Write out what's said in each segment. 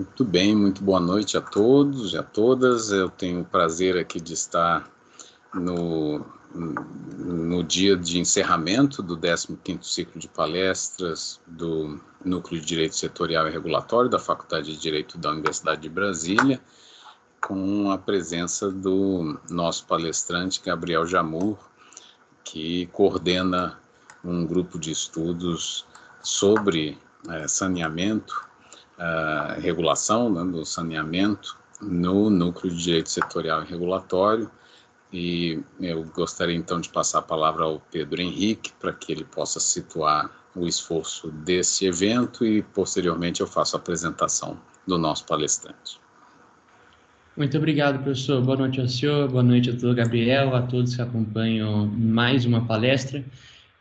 Muito bem, muito boa noite a todos e a todas. Eu tenho o prazer aqui de estar no, no dia de encerramento do 15º ciclo de palestras do Núcleo de Direito Setorial e Regulatório da Faculdade de Direito da Universidade de Brasília, com a presença do nosso palestrante Gabriel Jamur, que coordena um grupo de estudos sobre é, saneamento regulação, né, do saneamento no núcleo de direito setorial e regulatório. E eu gostaria então de passar a palavra ao Pedro Henrique para que ele possa situar o esforço desse evento e posteriormente eu faço a apresentação do nosso palestrante. Muito obrigado, professor. Boa noite ao senhor, boa noite a todo Gabriel, a todos que acompanham mais uma palestra.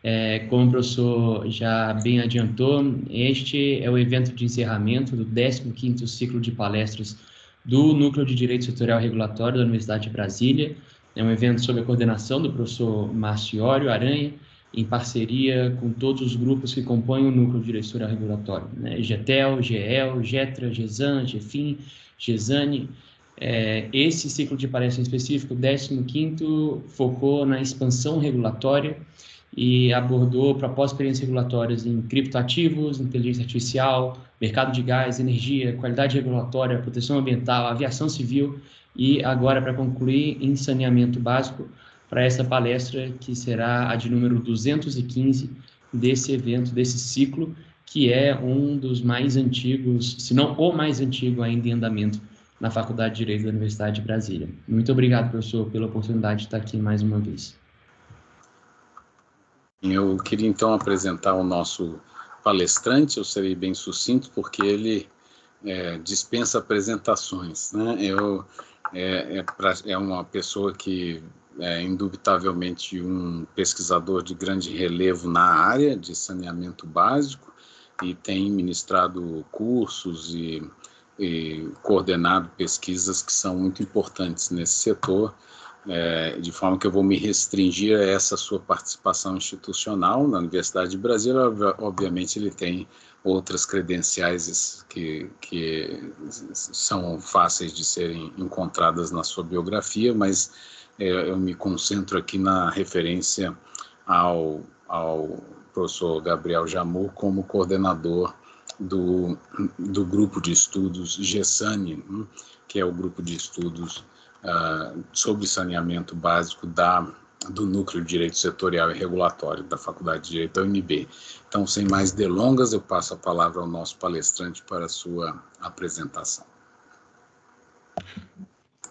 É, como o professor já bem adiantou, este é o evento de encerramento do 15º ciclo de palestras do Núcleo de Direito Setorial Regulatório da Universidade de Brasília. É um evento sob a coordenação do professor Marciório Aranha, em parceria com todos os grupos que compõem o Núcleo de Direito Setorial Regulatório, né? GETEL, GEL, GETRA, GESAN, GEFIM, Gesani. é, esse ciclo de palestra em específico, o 15º, focou na expansão regulatória e abordou propostas experiências regulatórias em criptoativos, inteligência artificial, mercado de gás, energia, qualidade regulatória, proteção ambiental, aviação civil e agora para concluir em saneamento básico para essa palestra que será a de número 215 desse evento, desse ciclo, que é um dos mais antigos, se não o mais antigo ainda em andamento na Faculdade de Direito da Universidade de Brasília. Muito obrigado, professor, pela oportunidade de estar aqui mais uma vez. Eu queria então apresentar o nosso palestrante, eu serei bem sucinto, porque ele é, dispensa apresentações. Né? Eu, é, é, pra, é uma pessoa que é indubitavelmente um pesquisador de grande relevo na área de saneamento básico e tem ministrado cursos e, e coordenado pesquisas que são muito importantes nesse setor é, de forma que eu vou me restringir a essa sua participação institucional na Universidade de Brasília. Obviamente, ele tem outras credenciais que, que são fáceis de serem encontradas na sua biografia, mas é, eu me concentro aqui na referência ao, ao professor Gabriel Jamur como coordenador do, do grupo de estudos GESANI, né, que é o grupo de estudos ah, sobre saneamento básico da do Núcleo de Direito Setorial e Regulatório da Faculdade de Direito da UNB. Então, sem mais delongas, eu passo a palavra ao nosso palestrante para a sua apresentação.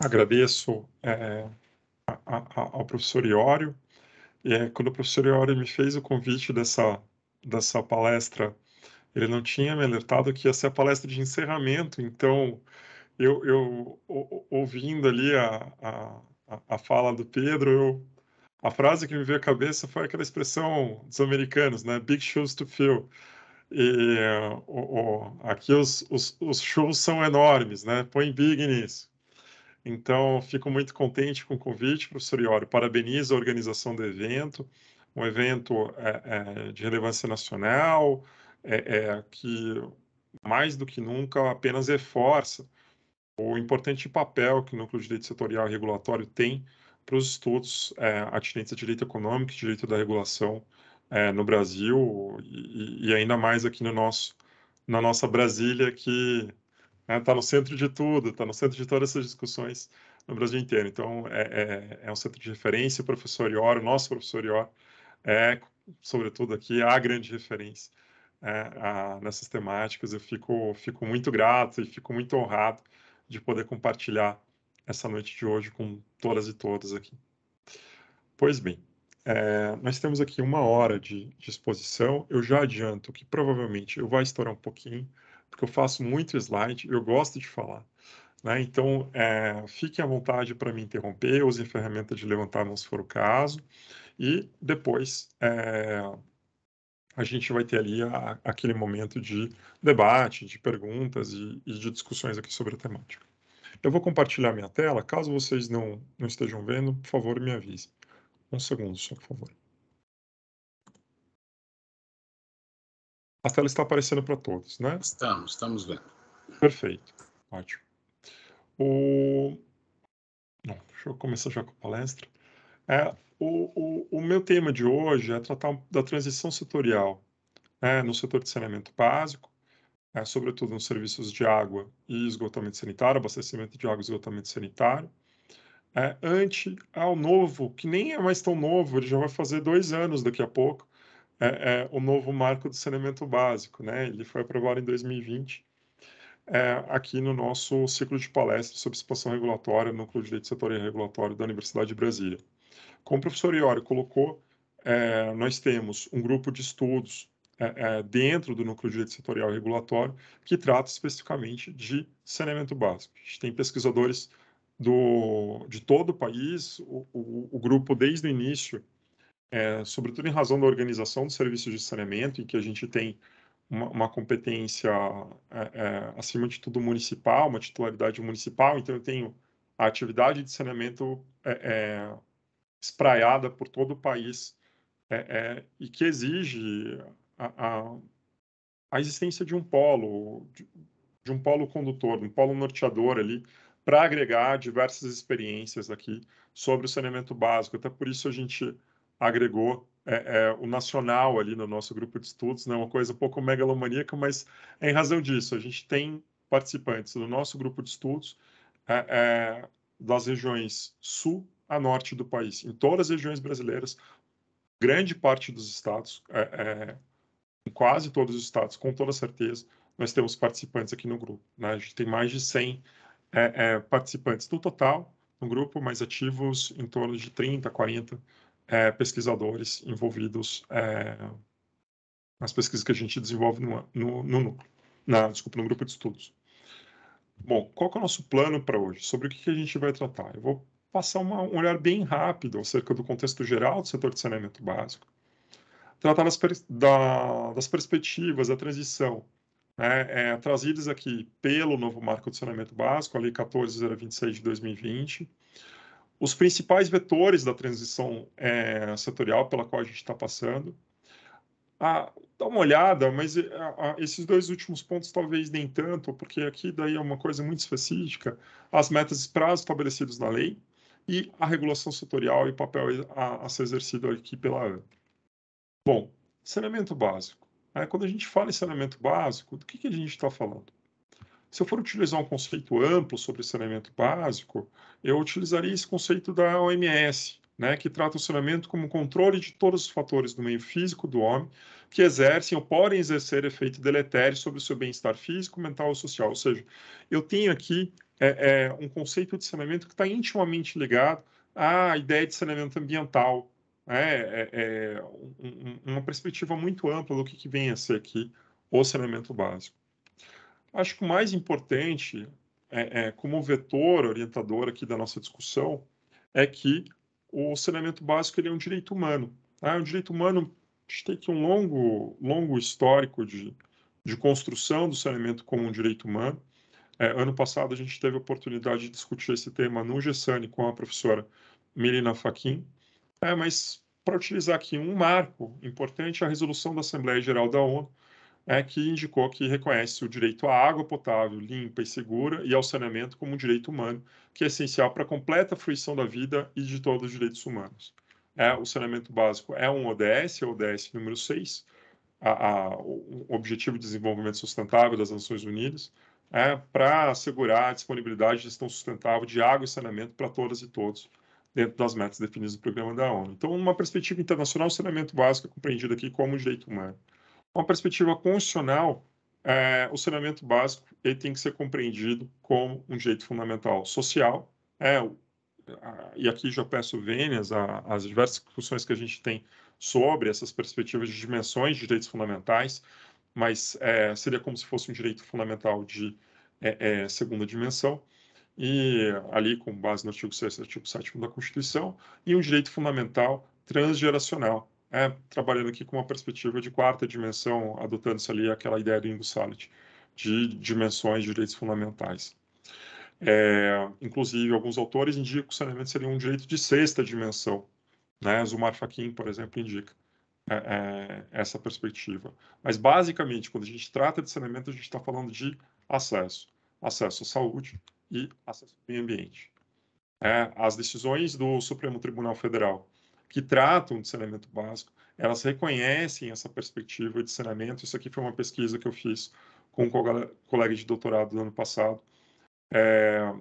Agradeço é, a, a, ao professor Iório. É, quando o professor Iório me fez o convite dessa, dessa palestra, ele não tinha me alertado que ia ser a palestra de encerramento, então eu, eu ouvindo ali a, a, a fala do Pedro, eu, a frase que me veio à cabeça foi aquela expressão dos americanos, né? Big shoes to fill. E o, o, aqui os, os, os shows são enormes, né? Põe big nisso. Então, fico muito contente com o convite, professor Iório. Parabenizo a organização do evento, um evento é, é, de relevância nacional, é, é que mais do que nunca apenas reforça o importante papel que o núcleo de direito setorial e regulatório tem para os estudos é, atinentes a direito econômico e direito da regulação é, no Brasil e, e, ainda mais aqui no nosso, na nossa Brasília, que está né, tá no centro de tudo, está no centro de todas essas discussões no Brasil inteiro. Então, é, é, é um centro de referência, o professor Ior, o nosso professor Ior, é, sobretudo aqui, a grande referência. É, a, nessas temáticas, eu fico, fico muito grato e fico muito honrado de poder compartilhar essa noite de hoje com todas e todos aqui. Pois bem, é, nós temos aqui uma hora de, de exposição. Eu já adianto que provavelmente eu vou estourar um pouquinho, porque eu faço muito slide, eu gosto de falar. Né? Então, é, fiquem à vontade para me interromper, usem ferramenta de levantar mãos se for o caso. E depois, é, a gente vai ter ali a, aquele momento de debate, de perguntas e, e, de discussões aqui sobre a temática. Eu vou compartilhar minha tela, caso vocês não, não estejam vendo, por favor, me avise. Um segundo só, por favor. A tela está aparecendo para todos, né? Estamos, estamos vendo. Perfeito, ótimo. O... Não, deixa eu começar já com a palestra. É, o, o, o meu tema de hoje é tratar da transição setorial né, no setor de saneamento básico, é, sobretudo nos serviços de água e esgotamento sanitário, abastecimento de água e esgotamento sanitário, é, ante ao novo, que nem é mais tão novo, ele já vai fazer dois anos daqui a pouco, é, é, o novo marco do saneamento básico, né? Ele foi aprovado em 2020, é, aqui no nosso ciclo de palestras sobre expansão regulatória, no núcleo de direito setorial regulatório da Universidade de Brasília. Como o professor Iori colocou, é, nós temos um grupo de estudos é, é, dentro do núcleo de direito setorial regulatório que trata especificamente de saneamento básico. A gente tem pesquisadores do, de todo o país, o, o, o grupo desde o início, é, sobretudo em razão da organização dos serviços de saneamento, em que a gente tem uma, uma competência, é, é, acima de tudo, municipal, uma titularidade municipal, então eu tenho a atividade de saneamento é, espraiada por todo o país é, é, e que exige a, a, a, existência de um polo, de, de um polo condutor, de um polo norteador ali, para agregar diversas experiências aqui sobre o saneamento básico. Até por isso a gente agregou é, é, o nacional ali no nosso grupo de estudos, né? uma coisa um pouco megalomaníaca, mas é em razão disso, a gente tem participantes do nosso grupo de estudos é, é das regiões sul a norte do país, em todas as regiões brasileiras, grande parte dos estados, é, é, em quase todos os estados, com toda certeza, nós temos participantes aqui no grupo. Né? A gente tem mais de 100 é, é, participantes no total no grupo, mas ativos em torno de 30, 40 é, pesquisadores envolvidos é, nas pesquisas que a gente desenvolve no, no, no núcleo, na, desculpa, no grupo de estudos. Bom, qual é o nosso plano para hoje? Sobre o que, que a gente vai tratar? Eu vou passar uma, um olhar bem rápido acerca do contexto geral do setor de saneamento básico, tratar das, da, das perspectivas da transição né, é, trazidas aqui pelo novo marco de saneamento básico, a Lei 14.026 de 2020, os principais vetores da transição é, setorial pela qual a gente está passando. Ah, dá uma olhada, mas é, esses dois últimos pontos talvez nem tanto, porque aqui daí é uma coisa muito específica, as metas e prazos estabelecidos na lei, e a regulação setorial e o papel a, a ser exercido aqui pela ANP. Bom, saneamento básico. Né? Quando a gente fala em saneamento básico, do que, que a gente está falando? Se eu for utilizar um conceito amplo sobre saneamento básico, eu utilizaria esse conceito da OMS, né, que trata o saneamento como controle de todos os fatores do meio físico do homem que exercem ou podem exercer efeito deletério sobre o seu bem-estar físico, mental ou social. Ou seja, eu tenho aqui é, é um conceito de saneamento que está intimamente ligado à ideia de saneamento ambiental. Né? É, é, é uma perspectiva muito ampla do que, que vem a ser aqui o saneamento básico. Acho que o mais importante, é, é, como vetor orientador aqui da nossa discussão, é que o saneamento básico ele é um direito humano. Tá? É um direito humano, a gente tem aqui um longo, longo histórico de, de construção do saneamento como um direito humano, é, ano passado a gente teve a oportunidade de discutir esse tema no GESANI com a professora Melina Faquin, é, mas para utilizar aqui um marco importante, a resolução da Assembleia Geral da ONU, é, que indicou que reconhece o direito à água potável, limpa e segura e ao saneamento como um direito humano, que é essencial para a completa fruição da vida e de todos os direitos humanos. É, o saneamento básico é um ODS, é o ODS número 6, a, a, o Objetivo de Desenvolvimento Sustentável das Nações Unidas, é, né, para assegurar a disponibilidade de gestão sustentável de água e saneamento para todas e todos dentro das metas definidas no programa da ONU. Então, uma perspectiva internacional, o saneamento básico é compreendido aqui como um direito humano. Uma perspectiva constitucional, é, o saneamento básico ele tem que ser compreendido como um direito fundamental social. É, e aqui já peço vênias às diversas discussões que a gente tem sobre essas perspectivas de dimensões de direitos fundamentais, mas é, seria como se fosse um direito fundamental de é, é, segunda dimensão, e ali com base no artigo 6 e artigo 7 da Constituição, e um direito fundamental transgeracional, é, trabalhando aqui com uma perspectiva de quarta dimensão, adotando-se ali aquela ideia do Ingo Salit, de dimensões de direitos fundamentais. É, inclusive, alguns autores indicam que o saneamento seria um direito de sexta dimensão, né? Zumar Faquin por exemplo, indica. É, é, essa perspectiva. Mas, basicamente, quando a gente trata de saneamento, a gente está falando de acesso. Acesso à saúde e acesso ao meio ambiente. É, as decisões do Supremo Tribunal Federal que tratam de saneamento básico, elas reconhecem essa perspectiva de saneamento. Isso aqui foi uma pesquisa que eu fiz com um colega de doutorado do ano passado, é,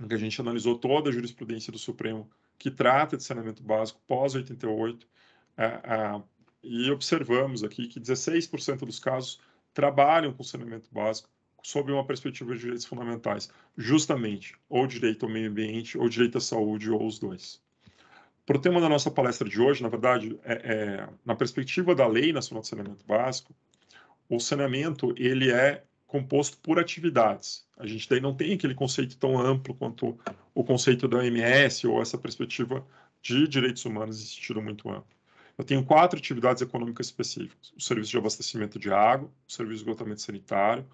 em que a gente analisou toda a jurisprudência do Supremo que trata de saneamento básico pós 88 ah, ah, e observamos aqui que 16% dos casos trabalham com saneamento básico sob uma perspectiva de direitos fundamentais, justamente ou direito ao meio ambiente, ou direito à saúde, ou os dois. Para o tema da nossa palestra de hoje, na verdade, é, é, na perspectiva da Lei Nacional de Saneamento Básico, o saneamento ele é composto por atividades. A gente daí não tem aquele conceito tão amplo quanto o conceito da OMS ou essa perspectiva de direitos humanos sentido muito amplo. Eu tenho quatro atividades econômicas específicas: o serviço de abastecimento de água, o serviço de esgotamento sanitário,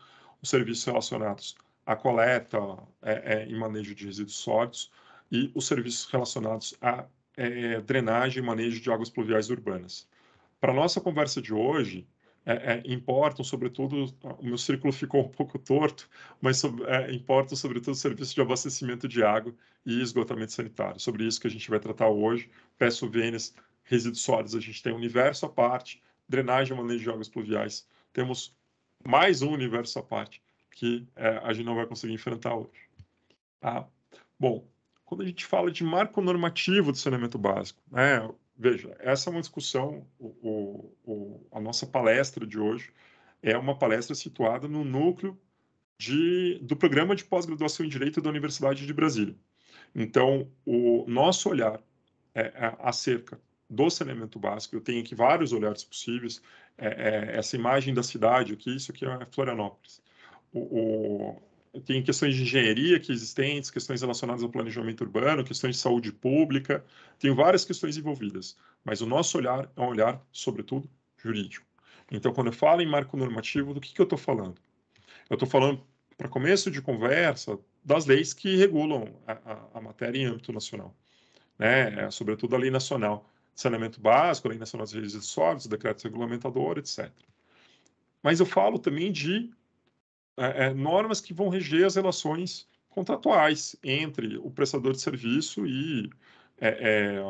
os serviços relacionados à coleta é, é, e manejo de resíduos sólidos e os serviços relacionados à é, drenagem e manejo de águas pluviais urbanas. Para nossa conversa de hoje, é, é, importam, sobretudo, o meu círculo ficou um pouco torto, mas é, importam, sobretudo, serviços de abastecimento de água e esgotamento sanitário. Sobre isso que a gente vai tratar hoje. Peço, Vênus, resíduos sólidos, a gente tem universo à parte, drenagem e é manejo de águas pluviais. Temos mais um universo à parte que é, a gente não vai conseguir enfrentar hoje. Ah, Bom, quando a gente fala de marco normativo do saneamento básico, né, veja, essa é uma discussão, o, o, o, a nossa palestra de hoje é uma palestra situada no núcleo de, do programa de pós-graduação em Direito da Universidade de Brasília. Então, o nosso olhar é, é, acerca do saneamento básico, eu tenho aqui vários olhares possíveis, é, é, essa imagem da cidade aqui, isso aqui é Florianópolis. O, o, tem questões de engenharia aqui existentes, questões relacionadas ao planejamento urbano, questões de saúde pública, tem várias questões envolvidas, mas o nosso olhar é um olhar, sobretudo, jurídico. Então, quando eu falo em marco normativo, do que, que eu estou falando? Eu estou falando, para começo de conversa, das leis que regulam a, a, a matéria em âmbito nacional, né? É, sobretudo a lei nacional saneamento básico, Lei né, Nacional de Resíduos Sólidos, decreto regulamentador, etc. Mas eu falo também de é, é, normas que vão reger as relações contratuais entre o prestador de serviço e é, é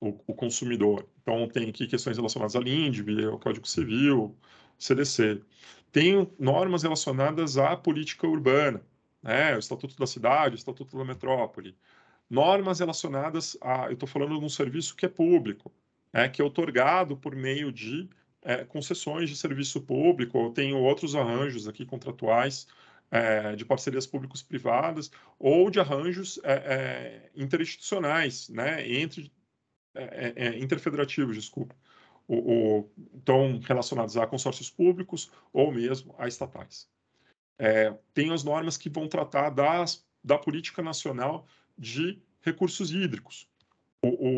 o, o, consumidor. Então, tem aqui questões relacionadas à LINDB, ao Código Civil, CDC. Tem normas relacionadas à política urbana, né? o Estatuto da Cidade, o Estatuto da Metrópole, normas relacionadas a. Eu estou falando de um serviço que é público, né, que é otorgado por meio de é, concessões de serviço público, ou tenho outros arranjos aqui contratuais é, de parcerias públicos privadas, ou de arranjos é, é interinstitucionais, né, entre, é, é, interfederativos, desculpa. Ou, estão relacionados a consórcios públicos ou mesmo a estatais. É, tem as normas que vão tratar das, da política nacional de recursos hídricos. O,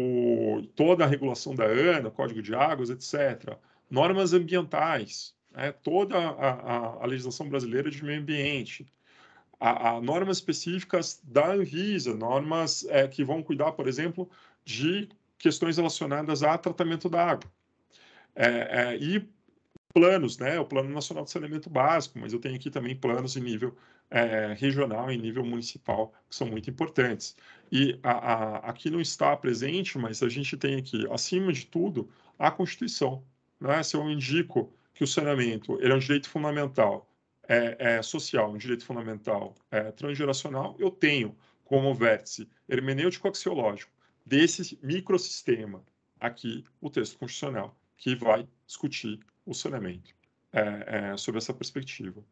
o, toda a regulação da ANA, Código de Águas, etc. Normas ambientais, né? toda a, a, a, legislação brasileira de meio ambiente. A, a normas específicas da Anvisa, normas é, que vão cuidar, por exemplo, de questões relacionadas a tratamento da água. É, é, e planos, né? O Plano Nacional de Saneamento Básico, mas eu tenho aqui também planos em nível é, regional e nível municipal, que são muito importantes. E a, a, aqui não está presente, mas a gente tem aqui, acima de tudo, a Constituição. Né? Se eu indico que o saneamento ele é um direito fundamental é, é social, um direito fundamental é, transgeracional, eu tenho como vértice hermenêutico-axiológico desse microsistema aqui o texto constitucional, que vai discutir o saneamento é, é sobre essa perspectiva.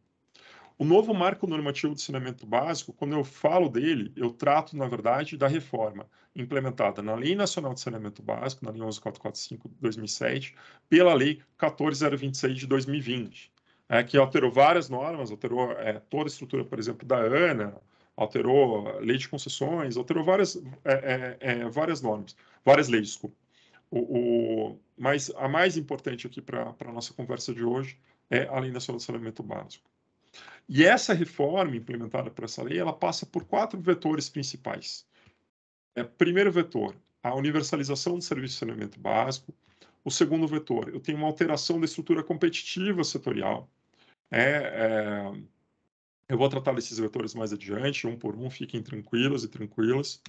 O novo marco normativo de saneamento básico, quando eu falo dele, eu trato, na verdade, da reforma implementada na Lei Nacional de Saneamento Básico, na Lei 11445 de 2007, pela Lei 14026 de 2020, né, que alterou várias normas, alterou é, toda a estrutura, por exemplo, da ANA, alterou a lei de concessões, alterou várias, é, é, é, várias normas, várias leis, desculpa. O, o, mas a mais importante aqui para a nossa conversa de hoje é a Lei Nacional de Saneamento Básico. E essa reforma implementada por essa lei, ela passa por quatro vetores principais. É, primeiro vetor, a universalização do serviço de saneamento básico. O segundo vetor, eu tenho uma alteração da estrutura competitiva setorial. É, é, eu vou tratar desses vetores mais adiante, um por um, fiquem tranquilos e tranquilas.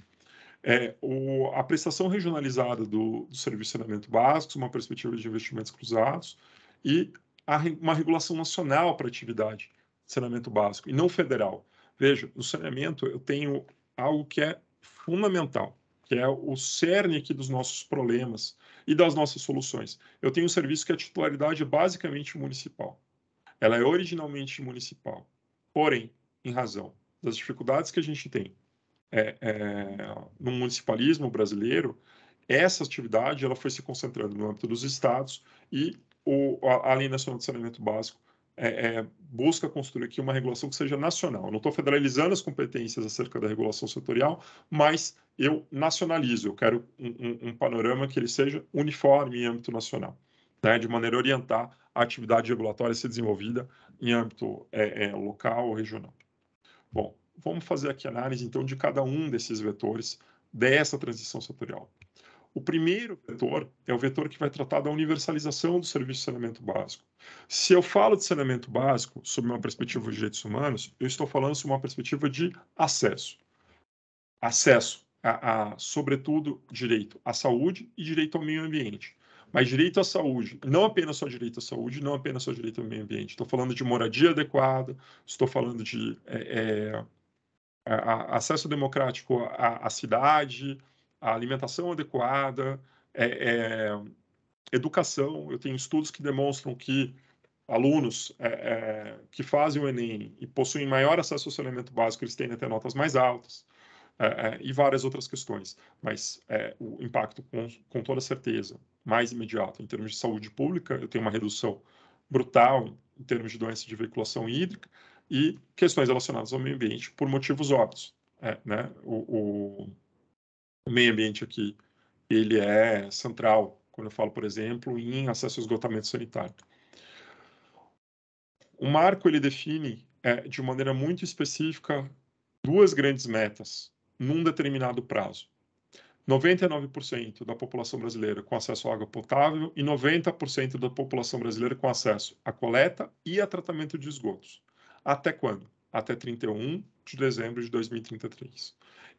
É, o, a prestação regionalizada do, do serviço de saneamento básico, uma perspectiva de investimentos cruzados e a, uma regulação nacional para a atividade saneamento básico e não federal. Veja, no saneamento eu tenho algo que é fundamental, que é o cerne aqui dos nossos problemas e das nossas soluções. Eu tenho um serviço que é titularidade basicamente municipal. Ela é originalmente municipal, porém, em razão das dificuldades que a gente tem é, é, no municipalismo brasileiro, essa atividade ela foi se concentrando no âmbito dos estados e o, a, a Lei Nacional de Saneamento Básico é, é, busca construir aqui uma regulação que seja nacional. Eu não estou federalizando as competências acerca da regulação setorial, mas eu nacionalizo, eu quero um, um, um panorama que ele seja uniforme em âmbito nacional, né, de maneira a orientar a atividade regulatória a ser desenvolvida em âmbito é, é local ou regional. Bom, vamos fazer aqui análise então de cada um desses vetores dessa transição setorial. O primeiro vetor é o vetor que vai tratar da universalização do serviço de saneamento básico. Se eu falo de saneamento básico sob uma perspectiva de direitos humanos, eu estou falando sob uma perspectiva de acesso. Acesso a, a sobretudo, direito à saúde e direito ao meio ambiente mas direito à saúde, não apenas só direito à saúde, não apenas só direito ao meio ambiente. Estou falando de moradia adequada, estou falando de é, é, a, acesso democrático à, à cidade, a alimentação adequada, é, é, educação. Eu tenho estudos que demonstram que alunos é, é que fazem o Enem e possuem maior acesso ao saneamento básico, eles tendem a ter notas mais altas. É, é, e várias outras questões, mas o impacto, com, com toda certeza, mais imediato em termos de saúde pública, eu tenho uma redução brutal em termos de doença de veiculação hídrica e questões relacionadas ao meio ambiente por motivos óbvios. É, né? o, o, o meio ambiente aqui ele é central quando eu falo, por exemplo, em acesso ao esgotamento sanitário. O marco ele define é, de maneira muito específica duas grandes metas num determinado prazo. 99% da população brasileira com acesso à água potável e 90% da população brasileira com acesso à coleta e a tratamento de esgotos. Até quando? Até 31 de dezembro de 2033.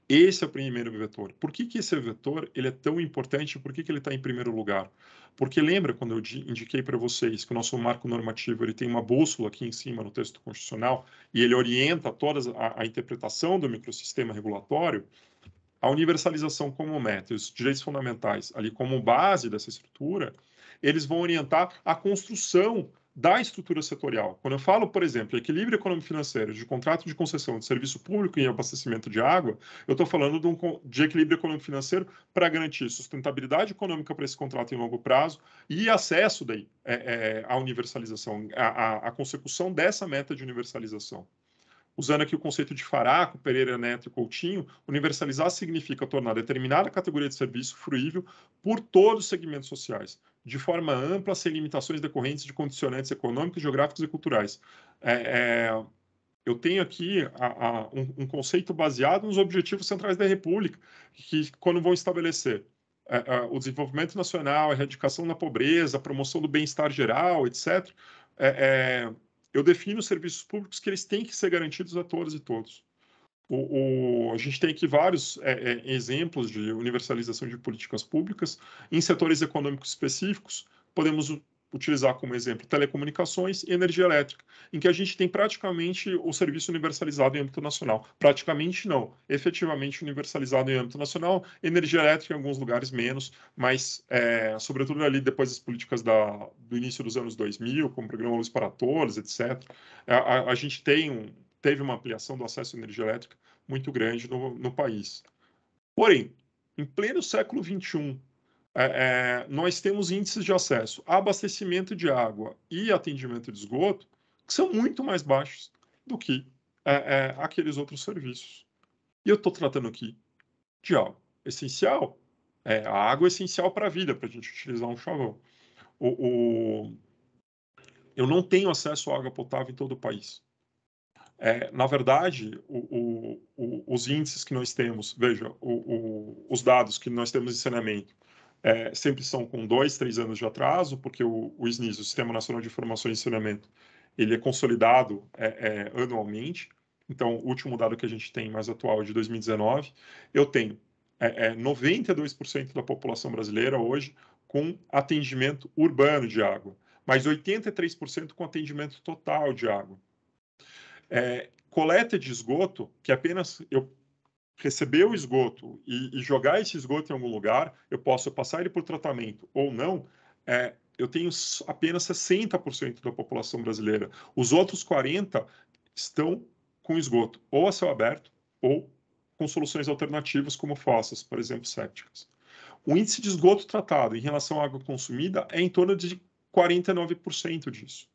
Esse é o primeiro vetor. Por que, que esse vetor ele é tão importante? Por que, que ele está em primeiro lugar? Porque lembra quando eu indiquei para vocês que o nosso marco normativo ele tem uma bússola aqui em cima no texto constitucional e ele orienta toda a, a interpretação do microsistema regulatório? A universalização como meta os direitos fundamentais ali como base dessa estrutura, eles vão orientar a construção da estrutura setorial. Quando eu falo, por exemplo, equilíbrio econômico-financeiro de contrato de concessão de serviço público em abastecimento de água, eu estou falando de, um, de equilíbrio econômico-financeiro para garantir sustentabilidade econômica para esse contrato em longo prazo e acesso daí, é, é, à universalização, à, à, à consecução dessa meta de universalização usando aqui o conceito de Faraco, Pereira Neto e Coutinho, universalizar significa tornar determinada categoria de serviço fruível por todos os segmentos sociais, de forma ampla, sem limitações decorrentes de condicionantes econômicos, geográficos e culturais. É, é, eu tenho aqui a, a, um, um, conceito baseado nos objetivos centrais da República, que quando vão estabelecer é, é o desenvolvimento nacional, a erradicação da pobreza, a promoção do bem-estar geral, etc., é, é, eu defino os serviços públicos que eles têm que ser garantidos a todas e todos. O, o, a gente tem aqui vários é, é, exemplos de universalização de políticas públicas em setores econômicos específicos. Podemos utilizar como exemplo telecomunicações e energia elétrica, em que a gente tem praticamente o serviço universalizado em âmbito nacional. Praticamente não, efetivamente universalizado em âmbito nacional, energia elétrica em alguns lugares menos, mas é, sobretudo ali depois das políticas da, do início dos anos 2000, como o programa Luz para Todos, etc., a, a, a gente tem um, teve uma ampliação do acesso à energia elétrica muito grande no, no país. Porém, em pleno século XXI, é, é, nós temos índices de acesso a abastecimento de água e atendimento de esgoto que são muito mais baixos do que é, é aqueles outros serviços. E eu estou tratando aqui de água essencial. É, a água é essencial para a vida, para a gente utilizar um chavão. O, o... Eu não tenho acesso à água potável em todo o país. É, na verdade, o, o, o, os índices que nós temos, veja, os dados que nós temos de saneamento é, sempre são com dois, três anos de atraso, porque o, o SNIS, o Sistema Nacional de Informações de Saneamento, ele é consolidado é, é, anualmente. Então, o último dado que a gente tem mais atual é de 2019. Eu tenho 92% é, é, da população brasileira hoje com atendimento urbano de água, mas 83% com atendimento total de água. É, coleta de esgoto, que apenas eu receber o esgoto e, e, jogar esse esgoto em algum lugar, eu posso passar ele por tratamento ou não, é, eu tenho apenas 60% da população brasileira. Os outros 40% estão com esgoto ou a céu aberto ou com soluções alternativas como fossas, por exemplo, sépticas. O índice de esgoto tratado em relação à água consumida é em torno de 49% disso.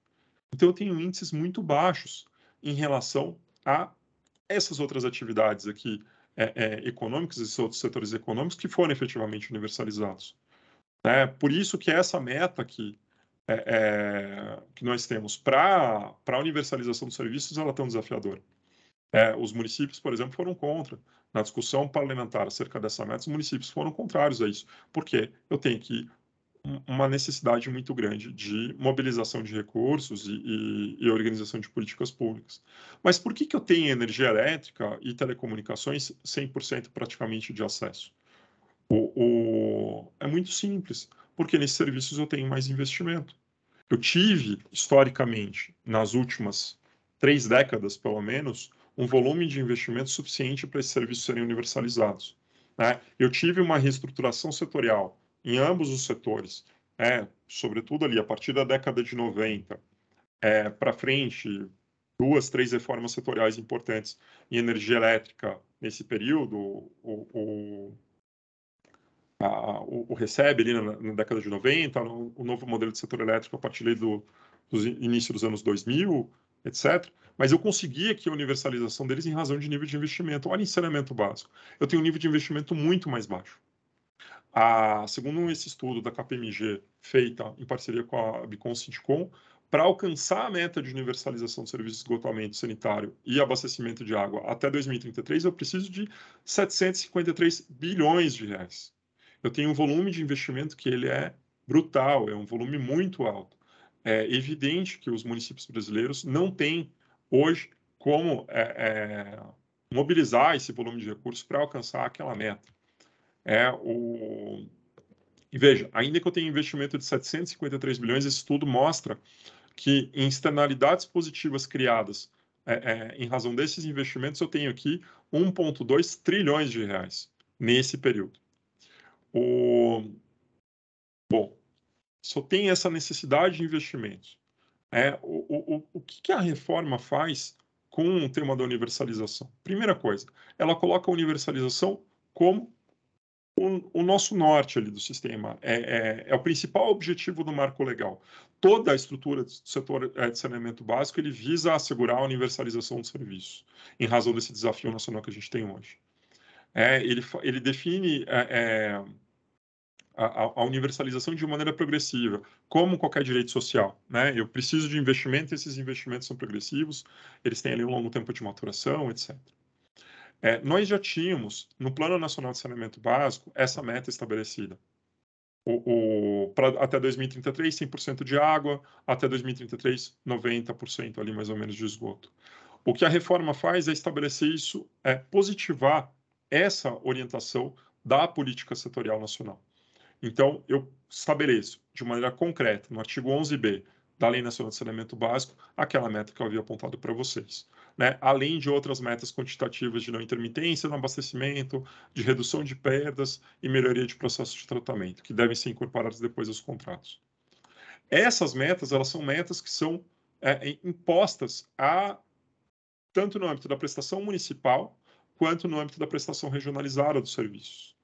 Então, eu tenho índices muito baixos em relação a essas outras atividades aqui é, é, econômicas, esses outros setores econômicos que foram efetivamente universalizados. É, por isso que essa meta aqui, é, é, que nós temos para a universalização dos serviços, ela é tão desafiadora. É, os municípios, por exemplo, foram contra. Na discussão parlamentar acerca dessa meta, os municípios foram contrários a isso, porque eu tenho que uma necessidade muito grande de mobilização de recursos e, e, e, organização de políticas públicas. Mas por que, que eu tenho energia elétrica e telecomunicações 100% praticamente de acesso? O, o, é muito simples, porque nesses serviços eu tenho mais investimento. Eu tive, historicamente, nas últimas três décadas, pelo menos, um volume de investimento suficiente para esses serviços serem universalizados. Né? Eu tive uma reestruturação setorial em ambos os setores, né? sobretudo ali a partir da década de 90 é, para frente, duas, três reformas setoriais importantes em energia elétrica nesse período, o, o, a, o, o recebe ali na, na, década de 90, no, o novo modelo de setor elétrico a partir do, início dos anos 2000, etc. Mas eu consegui aqui a universalização deles em razão de nível de investimento. Olha em saneamento básico. Eu tenho um nível de investimento muito mais baixo a, segundo esse estudo da KPMG, feita em parceria com a Bicom Sindicom, para alcançar a meta de universalização do serviço de esgotamento sanitário e abastecimento de água até 2033, eu preciso de 753 bilhões de reais. Eu tenho um volume de investimento que ele é brutal, é um volume muito alto. É evidente que os municípios brasileiros não têm hoje como é, é, mobilizar esse volume de recursos para alcançar aquela meta. É o... E veja, ainda que eu tenha investimento de 753 bilhões, esse estudo mostra que em externalidades positivas criadas é, é, em razão desses investimentos, eu tenho aqui 1,2 trilhões de reais nesse período. O... Bom, só tem essa necessidade de investimentos. É, o, o, o que, que a reforma faz com o tema da universalização? Primeira coisa, ela coloca a universalização como o, o nosso norte ali do sistema. É, é, é, o principal objetivo do marco legal. Toda a estrutura do setor é, de saneamento básico ele visa assegurar a universalização do serviço, em razão desse desafio nacional que a gente tem hoje. É, ele, ele define é, é, a, a, universalização de maneira progressiva, como qualquer direito social. Né? Eu preciso de investimento, esses investimentos são progressivos, eles têm ali um longo tempo de maturação, etc. É, nós já tínhamos, no Plano Nacional de Saneamento Básico, essa meta estabelecida. O, o, pra, até 2033, 100% de água, até 2033, 90% ali mais ou menos de esgoto. O que a reforma faz é estabelecer isso, é positivar essa orientação da política setorial nacional. Então, eu estabeleço de maneira concreta, no artigo 11b da Lei Nacional de Saneamento Básico, aquela meta que eu havia apontado para vocês né, além de outras metas quantitativas de não intermitência no abastecimento, de redução de perdas e melhoria de processos de tratamento, que devem ser incorporados depois aos contratos. Essas metas, elas são metas que são é, impostas a, tanto no âmbito da prestação municipal, quanto no âmbito da prestação regionalizada dos serviços.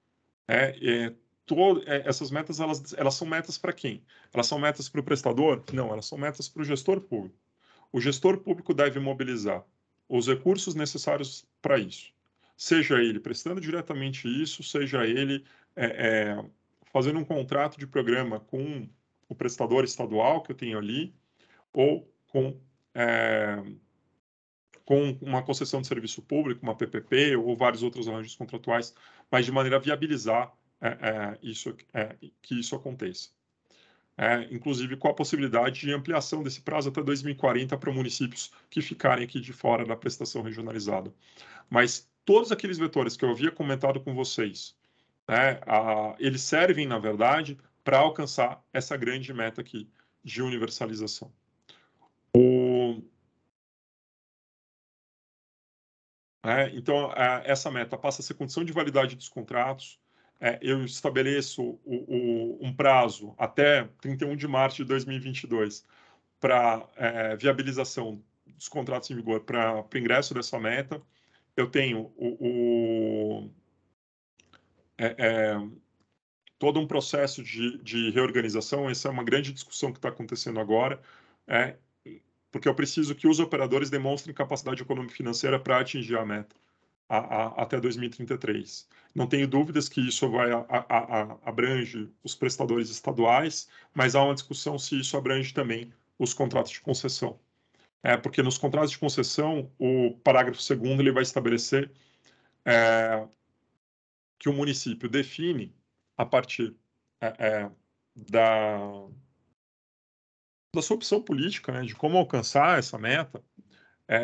Né? É, é, todo, essas metas, elas, elas são metas para quem? Elas são metas para o prestador? Não, elas são metas para o gestor público. O gestor público deve mobilizar os recursos necessários para isso. Seja ele prestando diretamente isso, seja ele é, é, fazendo um contrato de programa com o prestador estadual que eu tenho ali, ou com, é, com uma concessão de serviço público, uma PPP, ou vários outros arranjos contratuais, mas de maneira a viabilizar é, é, isso, é, que isso aconteça é, inclusive com a possibilidade de ampliação desse prazo até 2040 para municípios que ficarem aqui de fora da prestação regionalizada. Mas todos aqueles vetores que eu havia comentado com vocês, né, a, eles servem, na verdade, para alcançar essa grande meta aqui de universalização. O... Né, então, é, então, essa meta passa a ser condição de validade dos contratos, é, eu estabeleço o, o, um prazo até 31 de março de 2022 para é, viabilização dos contratos em vigor para o ingresso dessa meta. Eu tenho o, o é, é, todo um processo de, de, reorganização. Essa é uma grande discussão que está acontecendo agora, é, porque eu preciso que os operadores demonstrem capacidade econômica e financeira para atingir a meta a, a, até 2033. Não tenho dúvidas que isso vai a, abrange os prestadores estaduais, mas há uma discussão se isso abrange também os contratos de concessão. É, porque nos contratos de concessão, o parágrafo 2 ele vai estabelecer é, que o município define, a partir é, é, da, da sua opção política, né, de como alcançar essa meta, é,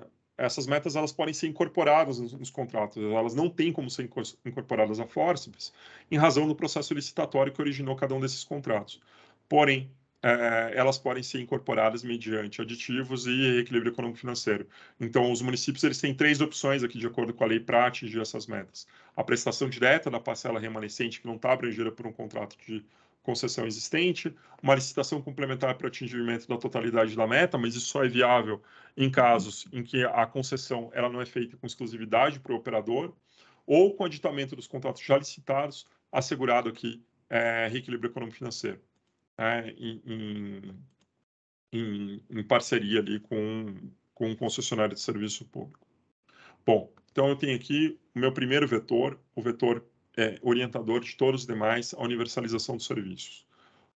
é essas metas elas podem ser incorporadas nos, nos, contratos, elas não têm como ser incorporadas a forceps, em razão do processo licitatório que originou cada um desses contratos. Porém, é, elas podem ser incorporadas mediante aditivos e equilíbrio econômico-financeiro. Então, os municípios eles têm três opções aqui, de acordo com a lei, para atingir essas metas. A prestação direta da parcela remanescente, que não está abrangida por um contrato de concessão existente, uma licitação complementar para atingimento da totalidade da meta, mas isso só é viável em casos em que a concessão ela não é feita com exclusividade para o operador, ou com aditamento dos contratos já licitados, assegurado aqui é, reequilíbrio econômico-financeiro, né, em, em, em, parceria ali com, com o um concessionário de serviço público. Bom, então eu tenho aqui o meu primeiro vetor, o vetor é, orientador de todos os demais a universalização dos serviços.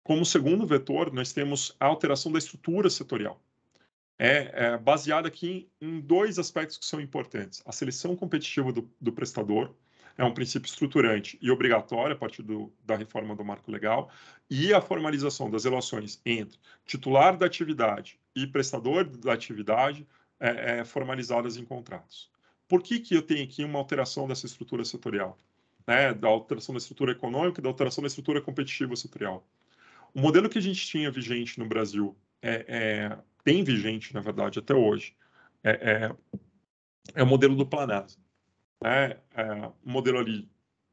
Como segundo vetor, nós temos a alteração da estrutura setorial. É, é baseada aqui em, em, dois aspectos que são importantes. A seleção competitiva do, do prestador, é um princípio estruturante e obrigatório a partir do, da reforma do marco legal, e a formalização das relações entre titular da atividade e prestador da atividade é, é, formalizadas em contratos. Por que, que eu tenho aqui uma alteração dessa estrutura setorial? né, da alteração da estrutura econômica da alteração da estrutura competitiva setorial. O modelo que a gente tinha vigente no Brasil é, é tem vigente, na verdade, até hoje, é, é, é o modelo do Planasa. Né? É, um modelo ali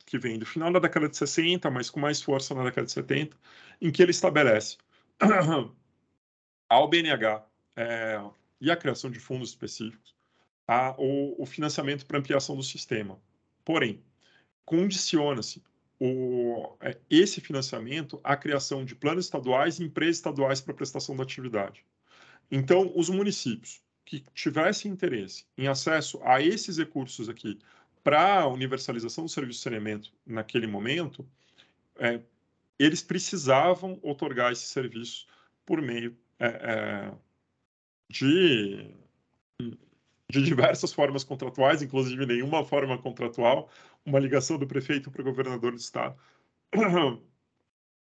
que vem do final da década de 60, mas com mais força na década de 70, em que ele estabelece ao BNH é, e a criação de fundos específicos a, tá? o, o financiamento para ampliação do sistema. Porém, condiciona-se é, esse financiamento à criação de planos estaduais e empresas estaduais para prestação da atividade. Então, os municípios que tivessem interesse em acesso a esses recursos aqui para a universalização do serviço de saneamento naquele momento, é, eles precisavam otorgar esse serviço por meio é, é, de de diversas formas contratuais, inclusive nenhuma forma contratual, uma ligação do prefeito para o governador do estado,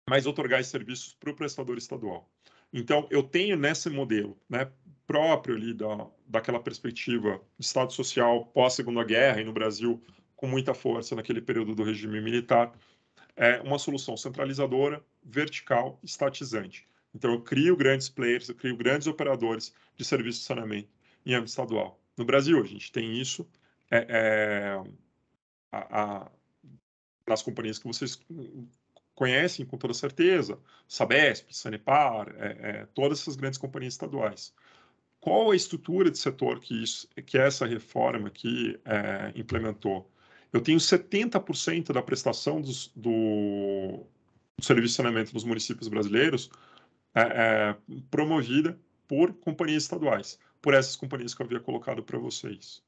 mas otorgar esses serviços para o prestador estadual. Então, eu tenho nesse modelo, né, próprio ali da, daquela perspectiva de Estado Social pós-Segunda Guerra e no Brasil com muita força naquele período do regime militar, é uma solução centralizadora, vertical, estatizante. Então, eu crio grandes players, eu crio grandes operadores de serviço de saneamento em âmbito estadual no Brasil. A gente tem isso é, é, a, a, nas companhias que vocês conhecem com toda certeza, Sabesp, Sanepar, é, é, todas essas grandes companhias estaduais. Qual a estrutura de setor que, isso, que essa reforma que é, implementou? Eu tenho 70% da prestação dos, do, do serviço de saneamento nos municípios brasileiros é, é, promovida por companhias estaduais por essas companhias que eu havia colocado para vocês.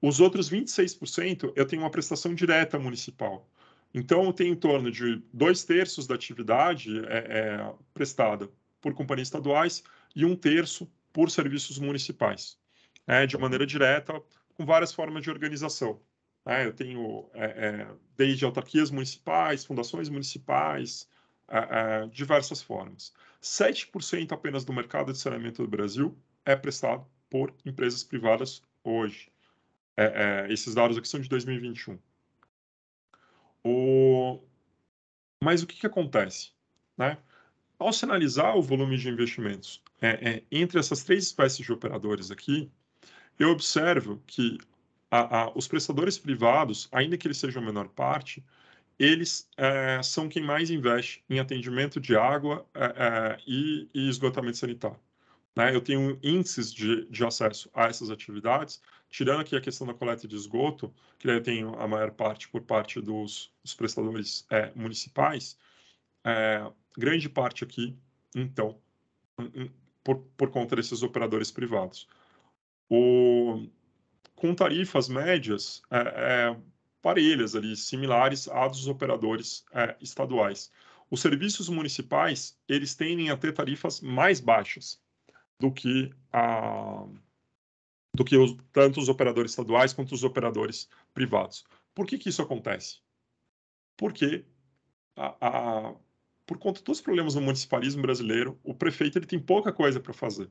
Os outros 26% eu tenho uma prestação direta municipal. Então, eu tenho em torno de dois terços da atividade é, é, prestada por companhias estaduais e um terço por serviços municipais, né, de maneira direta, com várias formas de organização. Né. Eu tenho é, é, desde autarquias municipais, fundações municipais, é, é, diversas formas. 7% apenas do mercado de saneamento do Brasil é prestado por empresas privadas hoje. É, é, esses dados aqui são de 2021. O... Mas o que, que acontece? Né? Ao se analisar o volume de investimentos é, é, entre essas três espécies de operadores aqui, eu observo que a, a, os prestadores privados, ainda que eles sejam a menor parte, eles é, são quem mais investe em atendimento de água é, e, e esgotamento sanitário. Né? Eu tenho índices de, de acesso a essas atividades, tirando aqui a questão da coleta de esgoto, que daí eu tenho a maior parte por parte dos, dos prestadores é, municipais, é, grande parte aqui, então, hum, hum, por, por conta desses operadores privados. O, com tarifas médias é, é, parelhas ali, similares às dos operadores é, estaduais. Os serviços municipais, eles tendem a ter tarifas mais baixas, do que a do que os, tanto os operadores estaduais quanto os operadores privados. Por que, que isso acontece? Porque a, a, por conta dos problemas no municipalismo brasileiro, o prefeito ele tem pouca coisa para fazer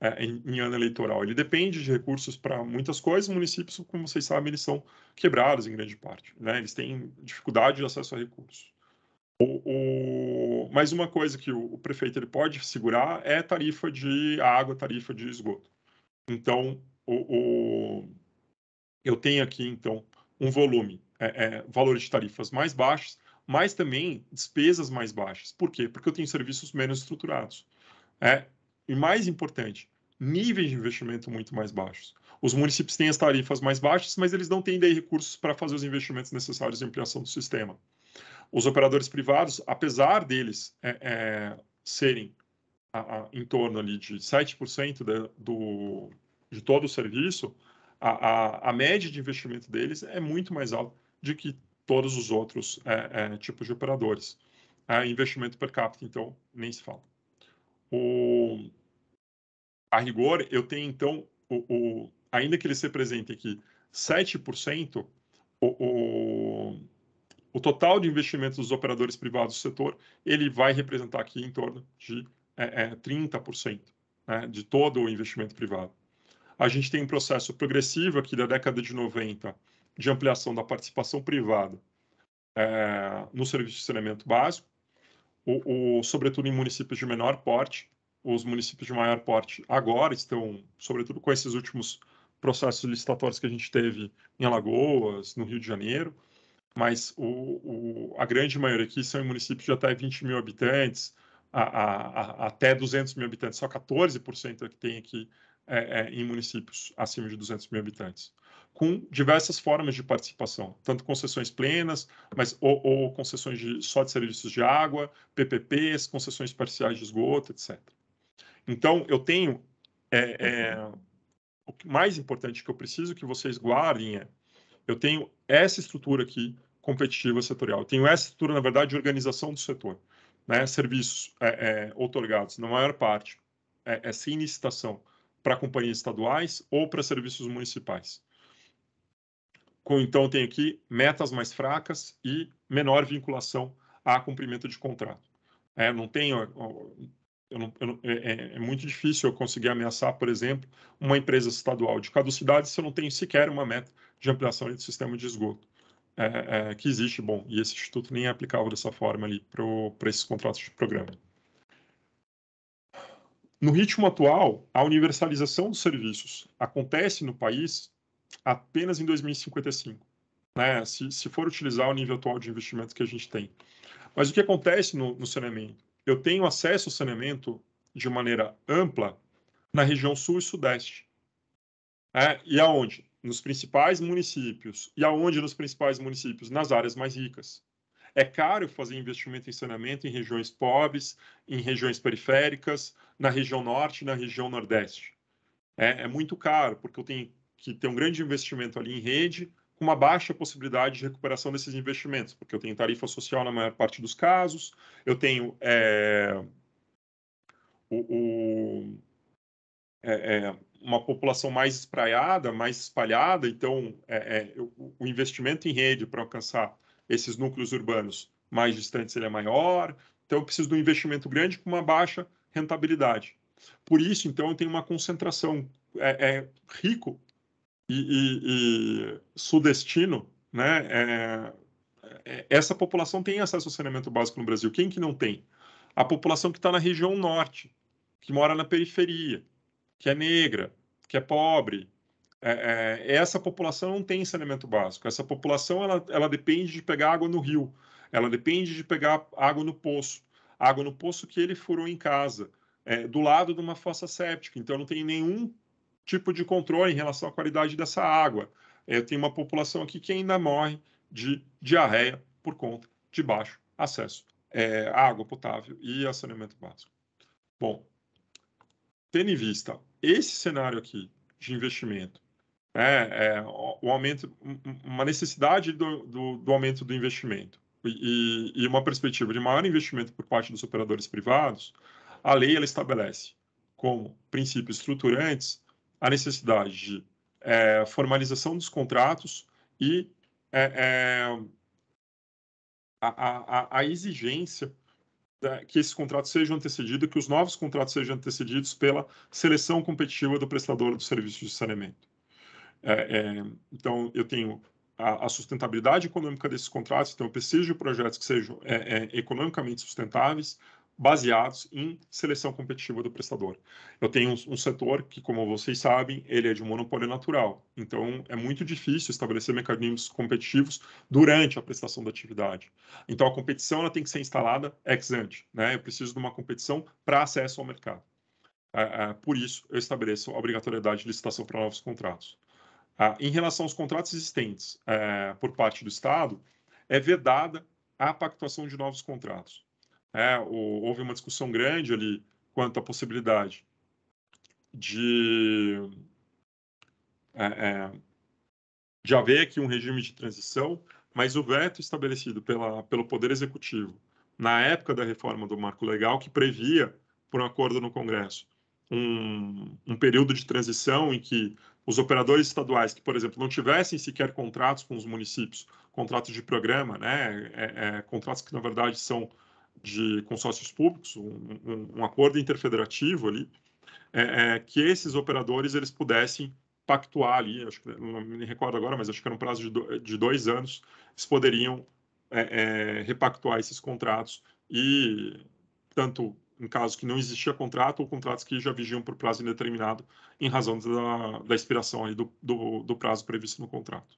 é, em, em, ano eleitoral. Ele depende de recursos para muitas coisas. Municípios, como vocês sabem, eles são quebrados em grande parte. Né? Eles têm dificuldade de acesso a recursos. O, o, mas uma coisa que o, o, prefeito ele pode segurar é tarifa de água, tarifa de esgoto. Então, o, eu tenho aqui, então, um volume, é, é, valores de tarifas mais baixos, mas também despesas mais baixas. Por quê? Porque eu tenho serviços menos estruturados. É, e mais importante, níveis de investimento muito mais baixos. Os municípios têm as tarifas mais baixas, mas eles não têm daí recursos para fazer os investimentos necessários em ampliação do sistema. Os operadores privados, apesar deles é, é, serem a, a, em torno ali de 7% de, do, de todo o serviço, a, a, a, média de investimento deles é muito mais alta do que todos os outros é, é tipos de operadores. É, investimento per capita, então, nem se fala. O, a rigor, eu tenho, então, o, o ainda que eles representem aqui 7%, o, o o total de investimentos dos operadores privados do setor, ele vai representar aqui em torno de é, é, 30% né, de todo o investimento privado. A gente tem um processo progressivo aqui da década de 90 de ampliação da participação privada é, no serviço de saneamento básico, o, o, sobretudo em municípios de menor porte. Os municípios de maior porte agora estão, sobretudo com esses últimos processos licitatórios que a gente teve em Alagoas, no Rio de Janeiro, mas o, o, a grande maioria aqui são em municípios de até 20 mil habitantes, a, a, a, até 200 mil habitantes, só 14% é que tem aqui é, é, em municípios acima de 200 mil habitantes, com diversas formas de participação, tanto concessões plenas, mas ou, ou concessões de, só de serviços de água, PPPs, concessões parciais de esgoto, etc. Então, eu tenho é, é o mais importante que eu preciso que vocês guardem é eu tenho essa estrutura aqui competitiva setorial. Tem essa estrutura, na verdade, de organização do setor. Né? Serviços é, é, otorgados, na maior parte, é, é sem licitação para companhias estaduais ou para serviços municipais. Com, então, tem aqui metas mais fracas e menor vinculação a cumprimento de contrato. É, não tem, eu não, eu não, é, é, é, muito difícil eu conseguir ameaçar, por exemplo, uma empresa estadual de caducidade se eu não tenho sequer uma meta de ampliação do sistema de esgoto é, é, que existe, bom, e esse instituto nem é aplicava dessa forma ali para esses contratos de programa. No ritmo atual, a universalização dos serviços acontece no país apenas em 2055, né? se, se for utilizar o nível atual de investimento que a gente tem. Mas o que acontece no, no saneamento? Eu tenho acesso ao saneamento de maneira ampla na região sul e sudeste. É, e aonde? nos principais municípios. E aonde nos principais municípios? Nas áreas mais ricas. É caro fazer investimento em saneamento em regiões pobres, em regiões periféricas, na região norte, na região nordeste. É, é muito caro, porque eu tenho que ter um grande investimento ali em rede, com uma baixa possibilidade de recuperação desses investimentos, porque eu tenho tarifa social na maior parte dos casos, eu tenho é, o, o é, é uma população mais espraiada, mais espalhada, então é, é, o, investimento em rede para alcançar esses núcleos urbanos mais distantes ele é maior, então eu preciso de um investimento grande com uma baixa rentabilidade. Por isso, então, eu tenho uma concentração é, é rico e, e, e, sudestino, né? É, é, essa população tem acesso ao saneamento básico no Brasil. Quem que não tem? A população que está na região norte, que mora na periferia, que é negra, que é pobre. É, é, essa população não tem saneamento básico. Essa população ela, ela depende de pegar água no rio, ela depende de pegar água no poço, água no poço que ele furou em casa, é, do lado de uma fossa séptica. Então não tem nenhum tipo de controle em relação à qualidade dessa água. É, tem uma população aqui que ainda morre de diarreia por conta de baixo acesso é, à água potável e a saneamento básico. Bom, tendo em vista esse cenário aqui de investimento, né, é, o aumento, uma necessidade do, do, do aumento do investimento e, e, uma perspectiva de maior investimento por parte dos operadores privados, a lei ela estabelece como princípios estruturantes a necessidade de é, formalização dos contratos e é, é a, a, a exigência né, que esse contrato seja antecedido, que os novos contratos sejam antecedidos pela seleção competitiva do prestador do serviço de saneamento. É, é, então, eu tenho a, a, sustentabilidade econômica desses contratos, então eu preciso de projetos que sejam é, é economicamente sustentáveis, baseados em seleção competitiva do prestador. Eu tenho um, um, setor que, como vocês sabem, ele é de monopólio natural. Então, é muito difícil estabelecer mecanismos competitivos durante a prestação da atividade. Então, a competição ela tem que ser instalada ex ante. Né? Eu preciso de uma competição para acesso ao mercado. É, é, por isso, eu estabeleço a obrigatoriedade de licitação para novos contratos. Ah, em relação aos contratos existentes é, por parte do Estado, é vedada a pactuação de novos contratos. É, houve uma discussão grande ali quanto à possibilidade de, é, é, de haver aqui um regime de transição, mas o veto estabelecido pela, pelo Poder Executivo na época da reforma do Marco Legal, que previa, por um acordo no Congresso, um, um período de transição em que os operadores estaduais que, por exemplo, não tivessem sequer contratos com os municípios, contratos de programa, né, é, é, contratos que na verdade são de consórcios públicos, um, um, um acordo interfederativo ali, é, é, que esses operadores eles pudessem pactuar ali, acho que, não me recordo agora, mas acho que era um prazo de, do, de dois anos, eles poderiam é, é repactuar esses contratos e tanto em casos que não existia contrato ou contratos que já vigiam por prazo indeterminado em razão da, da expiração aí do, do, do prazo previsto no contrato.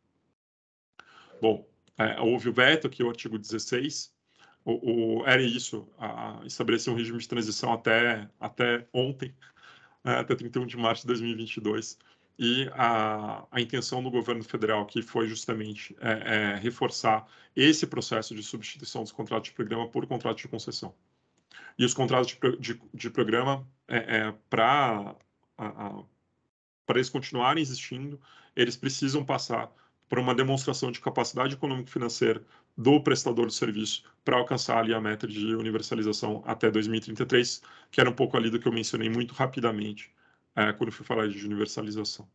Bom, é, houve o veto aqui, é o artigo 16, o, o, era isso, a, estabelecer um regime de transição até, até ontem, né, até 31 de março de 2022. E a, a intenção do governo federal, que foi justamente é, é, reforçar esse processo de substituição dos contratos de programa por contratos de concessão. E os contratos de, de, de programa, é, é para eles continuarem existindo, eles precisam passar por uma demonstração de capacidade econômico-financeira do prestador de serviço para alcançar ali a meta de universalização até 2033, que era um pouco ali do que eu mencionei muito rapidamente é, quando fui falar de universalização.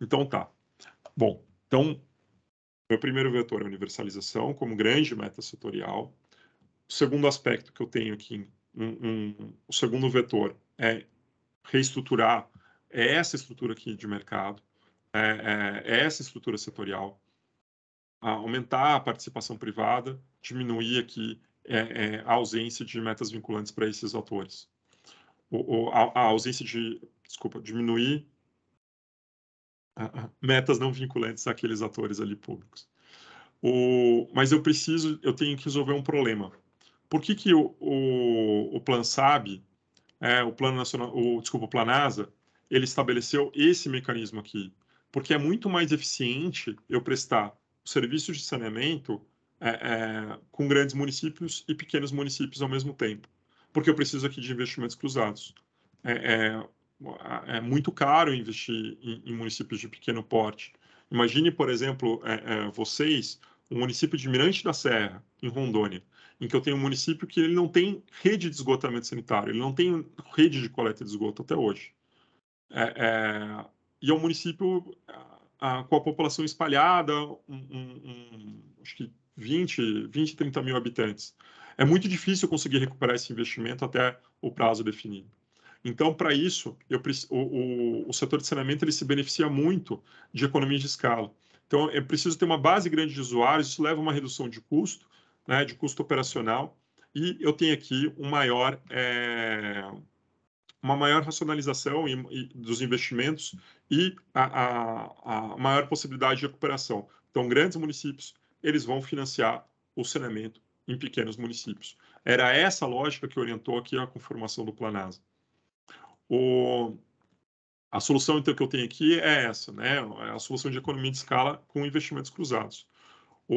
Então tá. Bom, então meu primeiro vetor é universalização como grande meta setorial. O segundo aspecto que eu tenho aqui, um, um, o segundo vetor é reestruturar é essa estrutura aqui de mercado. É, é, é, essa estrutura setorial, aumentar a participação privada, diminuir aqui é, é, a ausência de metas vinculantes para esses atores, O, o, a, a, ausência de, desculpa, diminuir ah, ah, metas não vinculantes àqueles atores ali públicos. O, mas eu preciso, eu tenho que resolver um problema. Por que, que o, o, o Plan SAB, é, o Plano Nacional, o, desculpa, o Planasa, ele estabeleceu esse mecanismo aqui porque é muito mais eficiente eu prestar o serviço de saneamento é, é, com grandes municípios e pequenos municípios ao mesmo tempo, porque eu preciso aqui de investimentos cruzados. É, é, é muito caro investir em, em, municípios de pequeno porte. Imagine, por exemplo, é, é, vocês, o um município de Mirante da Serra, em Rondônia, em que eu tenho um município que ele não tem rede de esgotamento sanitário, ele não tem rede de coleta de esgoto até hoje. É, é, e é um município a, ah, a, ah, com a população espalhada, um, um, acho que 20, 20, 30 mil habitantes. É muito difícil conseguir recuperar esse investimento até o prazo definido. Então, para isso, eu, o, o, o, setor de saneamento ele se beneficia muito de economia de escala. Então, é preciso ter uma base grande de usuários, isso leva a uma redução de custo, né, de custo operacional, e eu tenho aqui um maior, é, uma maior racionalização e, e dos investimentos e a, a, a, maior possibilidade de recuperação. Então, grandes municípios, eles vão financiar o saneamento em pequenos municípios. Era essa lógica que orientou aqui a conformação do Planasa. O, a solução então, que eu tenho aqui é essa, né? É a solução de economia de escala com investimentos cruzados. O,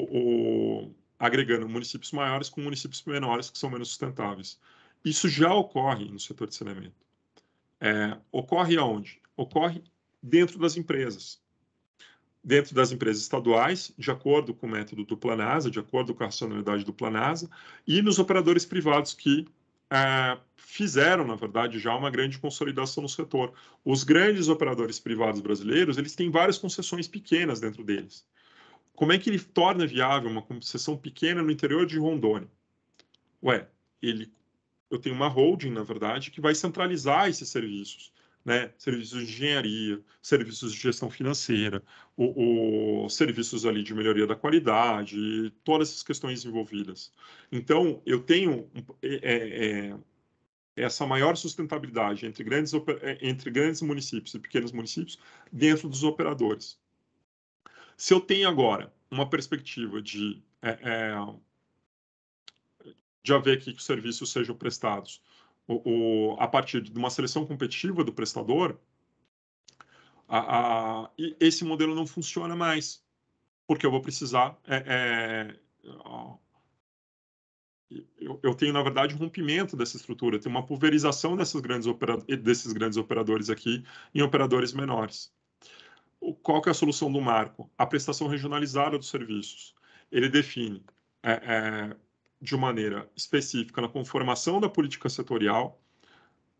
o, agregando municípios maiores com municípios menores que são menos sustentáveis. Isso já ocorre no setor de saneamento. É, ocorre aonde? Ocorre dentro das empresas. Dentro das empresas estaduais, de acordo com o método do Planasa, de acordo com a racionalidade do Planasa, e nos operadores privados que é, fizeram, na verdade, já uma grande consolidação no setor. Os grandes operadores privados brasileiros, eles têm várias concessões pequenas dentro deles. Como é que ele torna viável uma concessão pequena no interior de Rondônia? Ué, ele eu tenho uma holding, na verdade, que vai centralizar esses serviços. Né, serviços de engenharia, serviços de gestão financeira, o, o, serviços ali de melhoria da qualidade, todas essas questões envolvidas. Então, eu tenho é, é, é, essa maior sustentabilidade entre grandes, é, entre grandes municípios e pequenos municípios dentro dos operadores. Se eu tenho agora uma perspectiva de é, é de haver que os serviços sejam prestados o, o, a partir de uma seleção competitiva do prestador, a, a, esse modelo não funciona mais, porque eu vou precisar. É, é, eu, eu, tenho, na verdade, um rompimento dessa estrutura, tem uma pulverização dessas grandes desses grandes operadores aqui em operadores menores. Qual que é a solução do marco? A prestação regionalizada dos serviços. Ele define é, é de maneira específica na conformação da política setorial,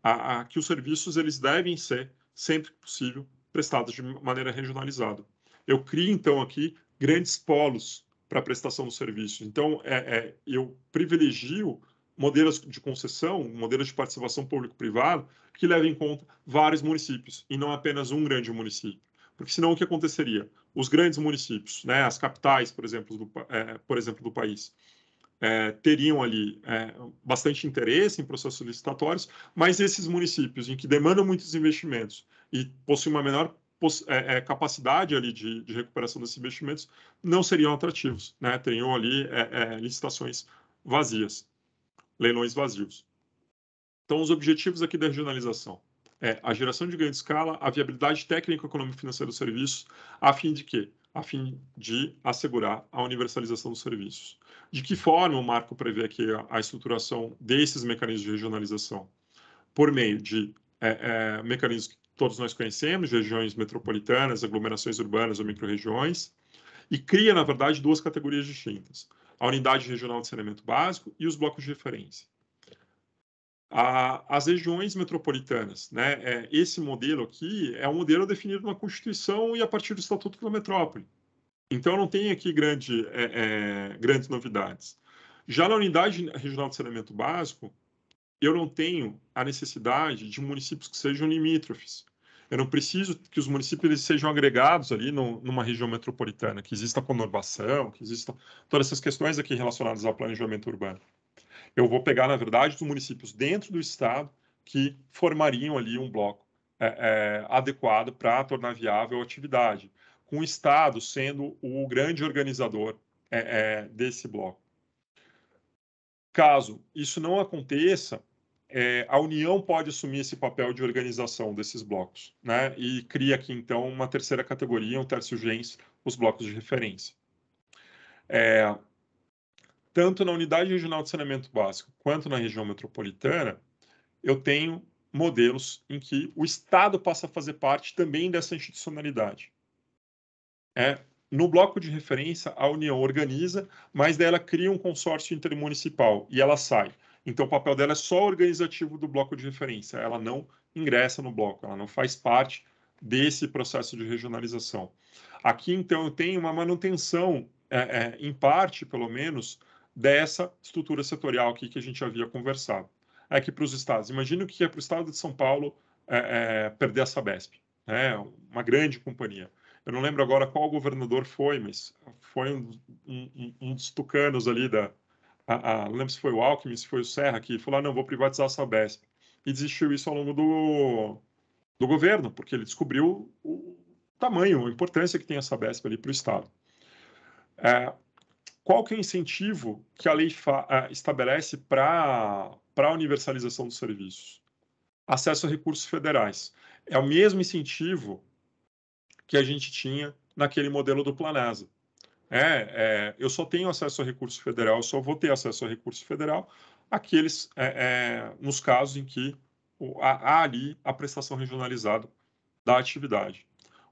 a, a, que os serviços eles devem ser sempre que possível prestados de maneira regionalizada. Eu crio então aqui grandes polos para a prestação dos serviços. Então é, é, eu privilegio modelos de concessão, modelos de participação público privado que levem em conta vários municípios e não apenas um grande município, porque senão o que aconteceria? Os grandes municípios, né, as capitais, por exemplo, do, é, por exemplo, do país, é, teriam ali é, bastante interesse em processos licitatórios, mas esses municípios em que demandam muitos investimentos e possuem uma menor é, é, capacidade ali de, de, recuperação desses investimentos não seriam atrativos, né? teriam ali é, é, licitações vazias, leilões vazios. Então, os objetivos aqui da regionalização é a geração de grande escala, a viabilidade técnica, econômica e financeira dos serviços, a fim de quê? A fim de assegurar a universalização dos serviços de que forma o marco prevê aqui a, estruturação desses mecanismos de regionalização? Por meio de é, é, mecanismos que todos nós conhecemos, regiões metropolitanas, aglomerações urbanas ou micro-regiões, e cria, na verdade, duas categorias distintas: a unidade regional de saneamento básico e os blocos de referência. A, as regiões metropolitanas, né? É, esse modelo aqui é um modelo definido na Constituição e a partir do Estatuto da Metrópole. Então, não tem aqui grande, é, é, grandes novidades. Já na unidade regional de saneamento básico, eu não tenho a necessidade de municípios que sejam limítrofes. Eu não preciso que os municípios sejam agregados ali no, numa região metropolitana, que exista conurbação, que exista todas essas questões aqui relacionadas ao planejamento urbano. Eu vou pegar, na verdade, os municípios dentro do estado que formariam ali um bloco é, é, adequado para tornar viável a atividade com o Estado sendo o grande organizador é, é, desse bloco. Caso isso não aconteça, é, a União pode assumir esse papel de organização desses blocos, né? E cria aqui então uma terceira categoria, um terço gens, os blocos de referência. É, tanto na unidade regional de saneamento básico quanto na região metropolitana, eu tenho modelos em que o Estado passa a fazer parte também dessa institucionalidade. É, no bloco de referência, a União organiza, mas dela cria um consórcio intermunicipal e ela sai. Então, o papel dela é só organizativo do bloco de referência, ela não ingressa no bloco, ela não faz parte desse processo de regionalização. Aqui, então, eu tenho uma manutenção, é, é, em parte, pelo menos, dessa estrutura setorial aqui que a gente havia conversado. Aqui é para os estados. Imagina o que é para o estado de São Paulo é, é perder a Sabesp, né? uma grande companhia. Eu não lembro agora qual governador foi, mas foi um, um, um dos tucanos ali da. A, a, não lembro se foi o Alckmin, se foi o Serra, que falou: ah, não, vou privatizar a Sabesp. E desistiu isso ao longo do, do governo, porque ele descobriu o tamanho, a importância que tem a Sabesp ali para o Estado. É, qual que é o incentivo que a lei é, estabelece para a universalização dos serviços? Acesso a recursos federais. É o mesmo incentivo que a gente tinha naquele modelo do Planasa. É, é, eu só tenho acesso a recurso federal, eu só vou ter acesso a recurso federal aqueles é, é nos casos em que há, há ali a prestação regionalizada da atividade.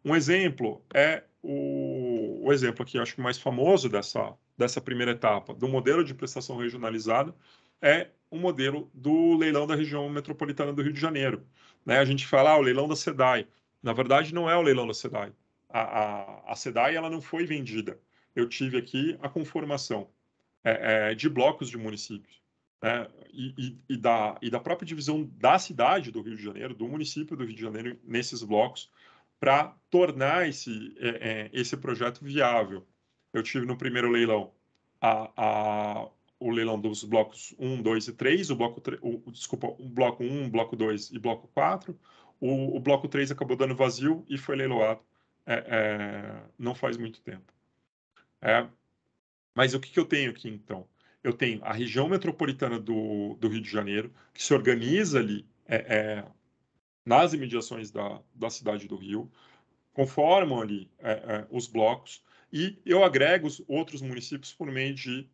Um exemplo é o, o exemplo aqui, acho que mais famoso dessa, dessa primeira etapa do modelo de prestação regionalizada é o modelo do leilão da região metropolitana do Rio de Janeiro. Né? A gente fala ah, o leilão da SEDAI. Na verdade, não é o leilão da SEDAI. A, a, a SEDAI ela não foi vendida. Eu tive aqui a conformação é, é, de blocos de municípios. Né? E, e, e, da, e da própria divisão da cidade do Rio de Janeiro, do município do Rio de Janeiro, nesses blocos, para tornar esse, é, é, esse projeto viável. Eu tive no primeiro leilão a, a, o leilão dos blocos 1, 2 e 3, o bloco, o, desculpa, o bloco 1, bloco 2 e bloco 4, o, o bloco 3 acabou dando vazio e foi leiloado é, é não faz muito tempo. É, mas o que, que eu tenho aqui, então? eu tenho a região metropolitana do, do, Rio de Janeiro, que se organiza ali é, é, nas imediações da, da, cidade do Rio, conformam ali é, é os blocos, e eu agrego os outros municípios por meio de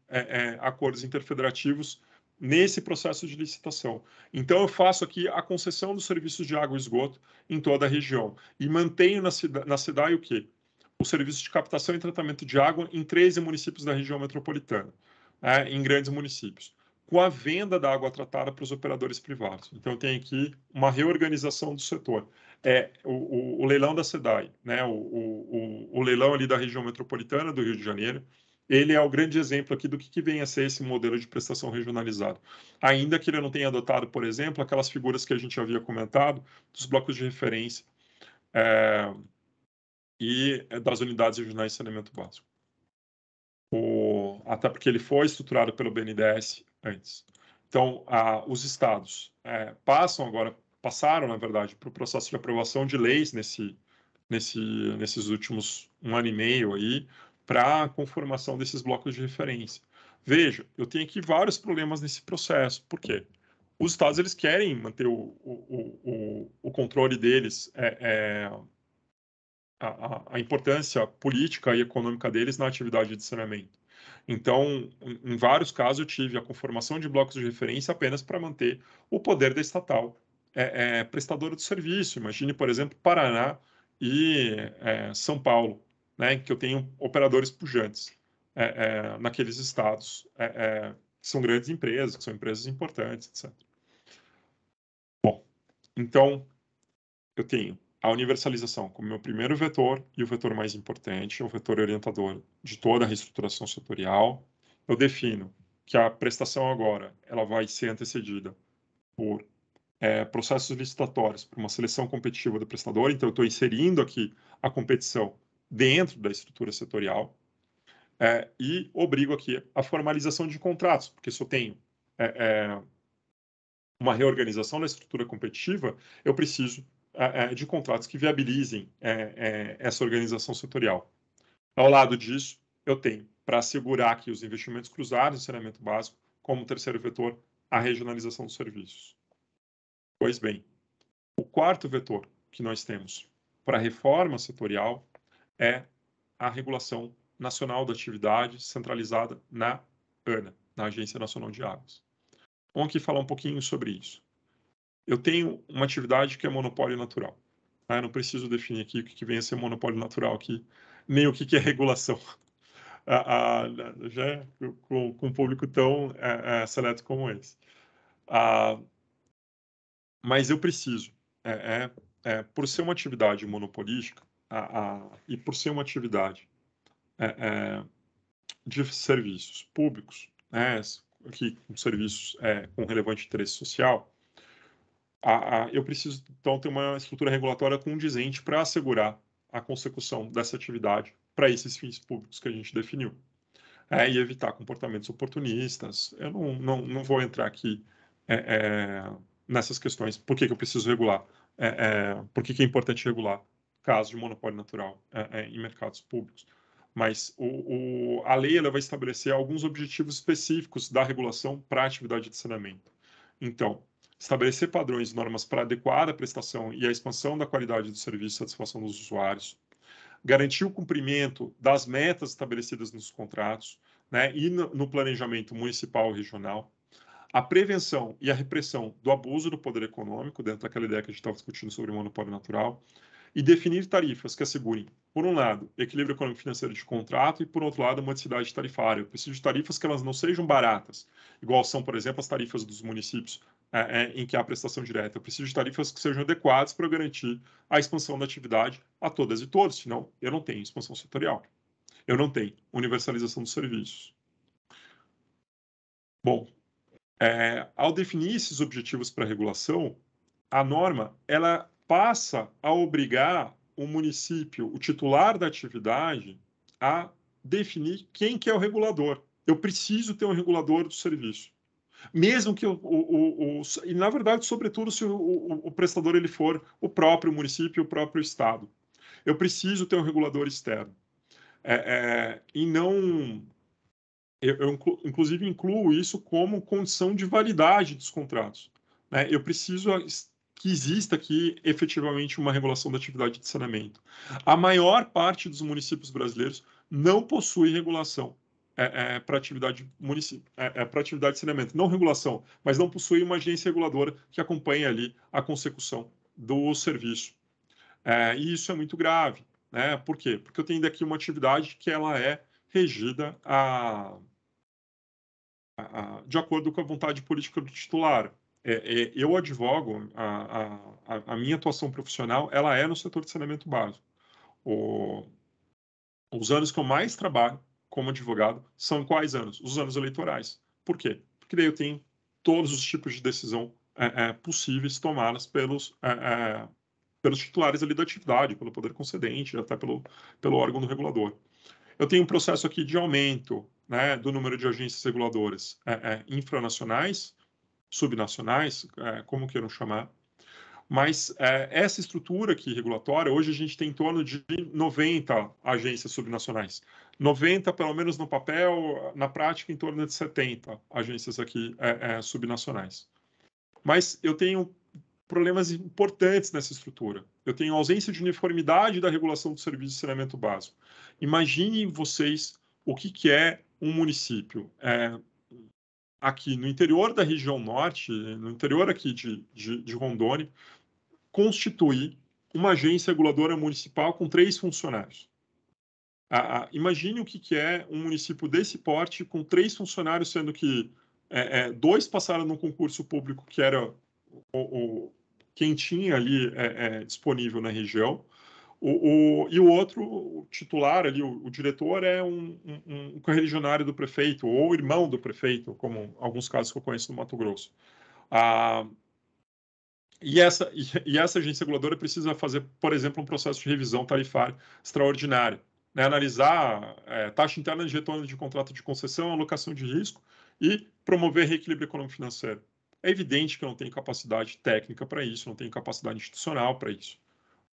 acordos interfederativos nesse processo de licitação. Então, eu faço aqui a concessão dos serviços de água e esgoto em toda a região e mantenho na, cida, na cidade o quê? O serviço de captação e tratamento de água em 13 municípios da região metropolitana, né, em grandes municípios, com a venda da água tratada para os operadores privados. Então, tem aqui uma reorganização do setor. É o, o, o leilão da SEDAI, né, o, o leilão ali da região metropolitana do Rio de Janeiro, ele é o grande exemplo aqui do que, que vem a ser esse modelo de prestação regionalizado. Ainda que ele não tenha adotado, por exemplo, aquelas figuras que a gente havia comentado, dos blocos de referência é, e das unidades regionais de saneamento básico. O, até porque ele foi estruturado pelo BNDES antes. Então, a, os estados é, passam agora, passaram, na verdade, para o processo de aprovação de leis nesse, nesse, nesses últimos um ano e meio aí, para a conformação desses blocos de referência. Veja, eu tenho aqui vários problemas nesse processo. Por quê? Os estados eles querem manter o, o, o, o controle deles, é, é, a, a, importância política e econômica deles na atividade de saneamento. Então, em vários casos, eu tive a conformação de blocos de referência apenas para manter o poder da estatal é, é, prestadora do serviço. Imagine, por exemplo, Paraná e é, São Paulo né, que eu tenho operadores pujantes é, é, naqueles estados, é, é que são grandes empresas, que são empresas importantes, etc. Bom, então eu tenho a universalização como meu primeiro vetor e o vetor mais importante, é o vetor orientador de toda a reestruturação setorial. Eu defino que a prestação agora ela vai ser antecedida por é, processos licitatórios, por uma seleção competitiva do prestador. Então, eu estou inserindo aqui a competição dentro da estrutura setorial é, e obrigo aqui a formalização de contratos, porque se eu tenho é, é, uma reorganização da estrutura competitiva, eu preciso é, é, de contratos que viabilizem é, essa organização setorial. Ao lado disso, eu tenho, para assegurar que os investimentos cruzados em saneamento básico, como terceiro vetor, a regionalização dos serviços. Pois bem, o quarto vetor que nós temos para a reforma setorial é a regulação nacional da atividade centralizada na ANA, na Agência Nacional de Águas. Vamos aqui falar um pouquinho sobre isso. Eu tenho uma atividade que é monopólio natural. Né? Eu não preciso definir aqui o que, vem a ser monopólio natural aqui, nem o que, é regulação. Né, já é com, com, um público tão é, é, seleto como esse. mas eu preciso, é, é, é, por ser uma atividade monopolística, a, e por ser uma atividade é, é, de serviços públicos, né, aqui com serviços é, com relevante interesse social, a, eu preciso então ter uma estrutura regulatória condizente para assegurar a consecução dessa atividade para esses fins públicos que a gente definiu. É, e evitar comportamentos oportunistas. Eu não, não, não vou entrar aqui é, é, nessas questões. Por que, que eu preciso regular? É, é, por que, que, é importante regular casos de monopólio natural é, é, em mercados públicos. Mas o, o, a lei ela vai estabelecer alguns objetivos específicos da regulação para a atividade de saneamento. Então, estabelecer padrões e normas para adequar a prestação e a expansão da qualidade do serviço e satisfação dos usuários, garantir o cumprimento das metas estabelecidas nos contratos né, e no, no planejamento municipal e regional, a prevenção e a repressão do abuso do poder econômico, dentro daquela ideia que a gente estava discutindo sobre o monopólio natural, e definir tarifas que assegurem, por um lado, equilíbrio econômico-financeiro de contrato e, por outro lado, modicidade tarifária. Eu preciso de tarifas que elas não sejam baratas, igual são, por exemplo, as tarifas dos municípios é, é, em que há prestação direta. Eu preciso de tarifas que sejam adequadas para garantir a expansão da atividade a todas e todos, senão eu não tenho expansão setorial. Eu não tenho universalização dos serviços. Bom, é, ao definir esses objetivos para a regulação, a norma ela passa a obrigar o município, o titular da atividade, a definir quem que é o regulador. Eu preciso ter um regulador do serviço. Mesmo que o, o, o, o e na verdade, sobretudo se o, prestador ele for o próprio município, o próprio estado, eu preciso ter um regulador externo. É, é, e não, eu, eu inclusive incluo isso como condição de validade dos contratos. Né? Eu preciso que exista aqui efetivamente uma regulação da atividade de saneamento. A maior parte dos municípios brasileiros não possui regulação é, é, para atividade município, é, é para atividade de saneamento, não regulação, mas não possui uma agência reguladora que acompanhe ali a consecução do serviço. É, e isso é muito grave, né? Por quê? Porque eu tenho daqui uma atividade que ela é regida a, a, a, de acordo com a vontade política do titular. É, é, eu advogo, a, a, a, minha atuação profissional, ela é no setor de saneamento básico. O, os anos que eu mais trabalho como advogado são quais anos? Os anos eleitorais. Por quê? Porque daí eu tenho todos os tipos de decisão é, é, possíveis tomadas pelos, é, é pelos titulares ali da atividade, pelo poder concedente, até pelo, pelo órgão do regulador. Eu tenho um processo aqui de aumento né, do número de agências reguladoras é, infranacionais, subnacionais, é, como queiram chamar. Mas é, essa estrutura aqui regulatória, hoje a gente tem em torno de 90 agências subnacionais. 90, pelo menos no papel, na prática, em torno de 70 agências aqui é, subnacionais. Mas eu tenho problemas importantes nessa estrutura. Eu tenho ausência de uniformidade da regulação do serviço de saneamento básico. Imaginem vocês o que, que é um município. É, aqui no interior da região norte, no interior aqui de, de, de Rondônia, constituir uma agência reguladora municipal com três funcionários. Ah, ah, imagine o que, que, é um município desse porte com três funcionários, sendo que é, é, dois passaram no concurso público que era o, o quem tinha ali é, é disponível na região, o, o, e o outro o titular ali, o, o diretor, é um, um, um, correligionário do prefeito, ou irmão do prefeito, como alguns casos que eu conheço no Mato Grosso. Ah, e, essa, e, e essa agência reguladora precisa fazer, por exemplo, um processo de revisão tarifária extraordinária Né? analisar é, taxa interna de retorno de contrato de concessão, alocação de risco e promover reequilíbrio econômico-financeiro. É evidente que eu não tenho capacidade técnica para isso, não tenho capacidade institucional para isso.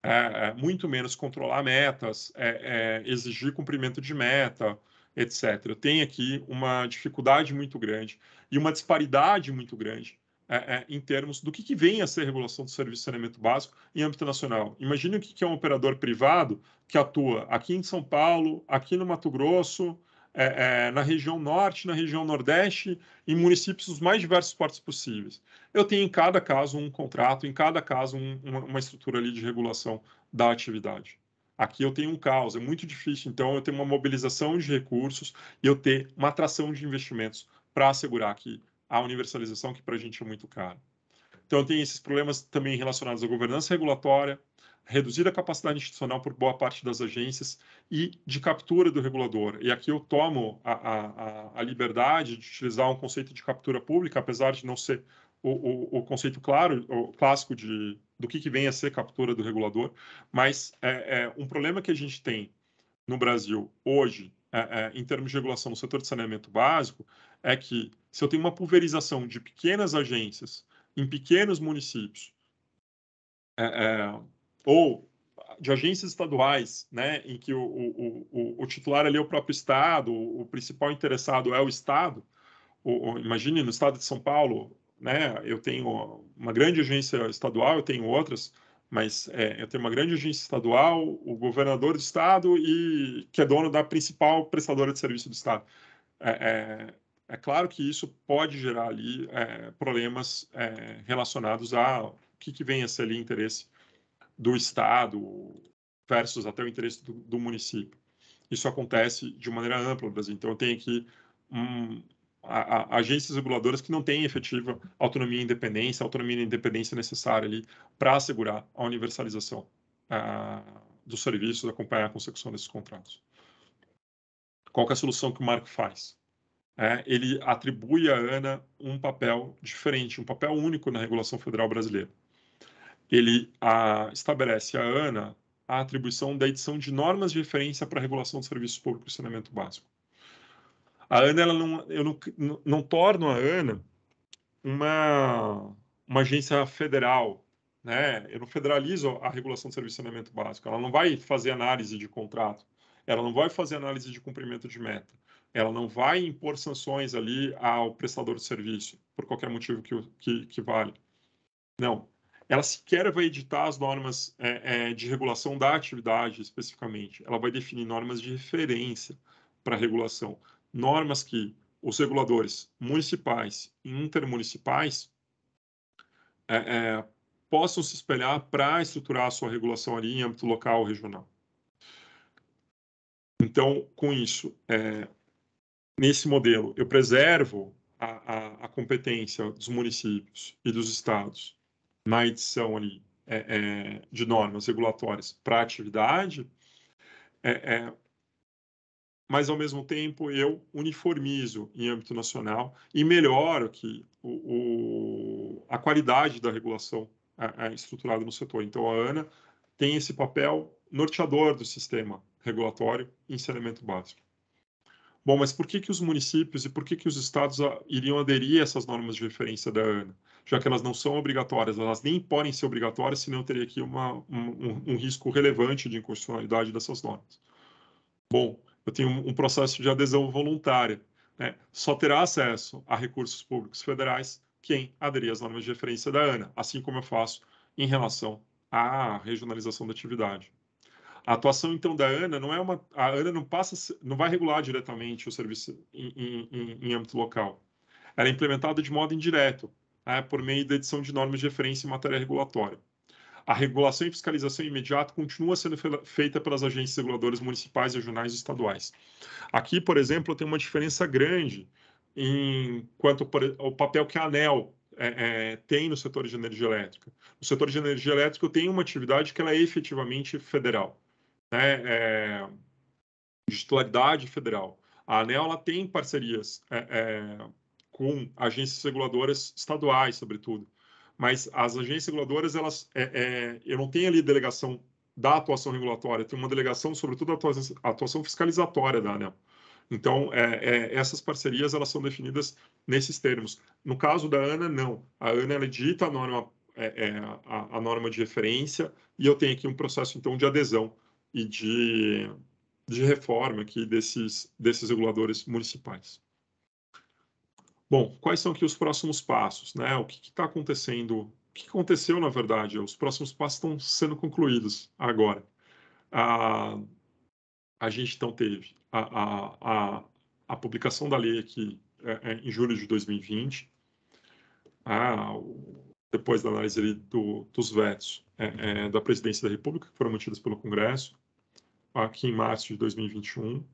É, é, muito menos controlar metas, é, é, exigir cumprimento de meta, etc. Tem aqui uma dificuldade muito grande e uma disparidade muito grande é, é, em termos do que, que vem a ser a regulação do serviço de saneamento básico em âmbito nacional. Imagine o que, que é um operador privado que atua aqui em São Paulo, aqui no Mato Grosso, é, é, na região norte, na região nordeste, em municípios dos mais diversos portos possíveis. Eu tenho em cada caso um contrato, em cada caso um, uma, uma, estrutura ali de regulação da atividade. Aqui eu tenho um caos, é muito difícil, então eu tenho uma mobilização de recursos e eu ter uma atração de investimentos para assegurar que a universalização, que para a gente é muito cara. Então, eu tenho esses problemas também relacionados à governança regulatória, reduzir a capacidade institucional por boa parte das agências e de captura do regulador. E aqui eu tomo a, a, a liberdade de utilizar um conceito de captura pública, apesar de não ser o, o, o conceito claro, o clássico de, do que, que vem a ser captura do regulador, mas é, é um problema que a gente tem no Brasil hoje, é, é em termos de regulação no setor de saneamento básico, é que se eu tenho uma pulverização de pequenas agências em pequenos municípios, é, é, ou de agências estaduais, né, em que o, o, o, o titular ali é o próprio Estado, o, principal interessado é o Estado, o, imagine no Estado de São Paulo, né, eu tenho uma grande agência estadual, eu tenho outras, mas é, eu tenho uma grande agência estadual, o governador do Estado e que é dono da principal prestadora de serviço do Estado. É, é, é claro que isso pode gerar ali é, problemas é, relacionados a o que, que vem a ser ali interesse do Estado versus até o interesse do, do município. Isso acontece de maneira ampla no Brasil. Então, eu tenho aqui um, a, a, agências reguladoras que não têm efetiva autonomia e independência, autonomia e independência necessária ali para assegurar a universalização ah, dos serviços, acompanhar a consecução desses contratos. Qual é a solução que o Marco faz? É, ele atribui à ANA um papel diferente, um papel único na regulação federal brasileira ele a, estabelece a ANA a atribuição da edição de normas de referência para a regulação dos serviços públicos de saneamento básico. A ANA, ela não, eu não, não, torno a ANA uma, uma agência federal, né? Eu não federalizo a regulação do serviço de saneamento básico. Ela não vai fazer análise de contrato, ela não vai fazer análise de cumprimento de meta, ela não vai impor sanções ali ao prestador de serviço, por qualquer motivo que, que, que vale. Não, ela sequer vai editar as normas é, é, de regulação da atividade especificamente, ela vai definir normas de referência para regulação, normas que os reguladores municipais e intermunicipais é, é possam se espelhar para estruturar a sua regulação ali em âmbito local ou regional. Então, com isso, é, nesse modelo, eu preservo a, a, a, competência dos municípios e dos estados na edição ali, é, é, de normas regulatórias para a atividade, é, é, mas, ao mesmo tempo, eu uniformizo em âmbito nacional e melhoro que o, o a qualidade da regulação estruturada no setor. Então, a ANA tem esse papel norteador do sistema regulatório em saneamento elemento básico. Bom, mas por que, que os municípios e por que, que os estados iriam aderir a essas normas de referência da ANA? já que elas não são obrigatórias, elas nem podem ser obrigatórias, senão teria aqui uma, um, um, risco relevante de inconstitucionalidade dessas normas. Bom, eu tenho um processo de adesão voluntária. Né? Só terá acesso a recursos públicos federais quem aderir às normas de referência da ANA, assim como eu faço em relação à regionalização da atividade. A atuação então da ANA não é uma, a ANA não passa, não vai regular diretamente o serviço em, em, em âmbito local. Ela é implementada de modo indireto, é, por meio da edição de normas de referência em matéria regulatória. A regulação e fiscalização imediata continua sendo feita pelas agências reguladoras municipais, regionais e estaduais. Aqui, por exemplo, tem uma diferença grande em quanto ao papel que a ANEL é, é, tem no setor de energia elétrica. O setor de energia elétrica tem uma atividade que ela é efetivamente federal, né? é, de titularidade federal. A ANEL tem parcerias é, é, com agências reguladoras estaduais, sobretudo. Mas as agências reguladoras, elas, é, é, eu não tenho ali delegação da atuação regulatória, tem uma delegação, sobretudo, da atuação, fiscalizatória da ANEL. Então, é, é, essas parcerias elas são definidas nesses termos. No caso da ANA, não. A ANA ela edita a norma, é, é, a, a norma de referência e eu tenho aqui um processo, então, de adesão e de, de reforma aqui desses, desses reguladores municipais. Bom, quais são aqui os próximos passos, né? O que está acontecendo? O que aconteceu, na verdade? Os próximos passos estão sendo concluídos agora. A, a gente então teve a, a, a, a publicação da lei aqui é, é, em julho de 2020, a, depois da análise ali do, dos vetos é, é da presidência da República, que foram mantidos pelo Congresso, aqui em março de 2021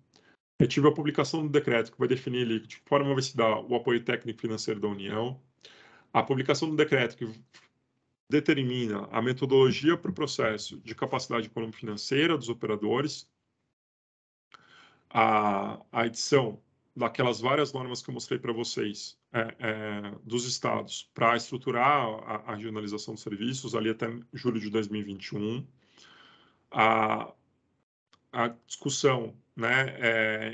eu tive a publicação do decreto que vai definir ali de que forma vai se dar o apoio técnico financeiro da União, a publicação do decreto que determina a metodologia para o processo de capacidade econômica financeira dos operadores, a, a edição daquelas várias normas que eu mostrei para vocês é, é, dos estados para estruturar a, a, regionalização dos serviços ali até julho de 2021, a, a discussão né,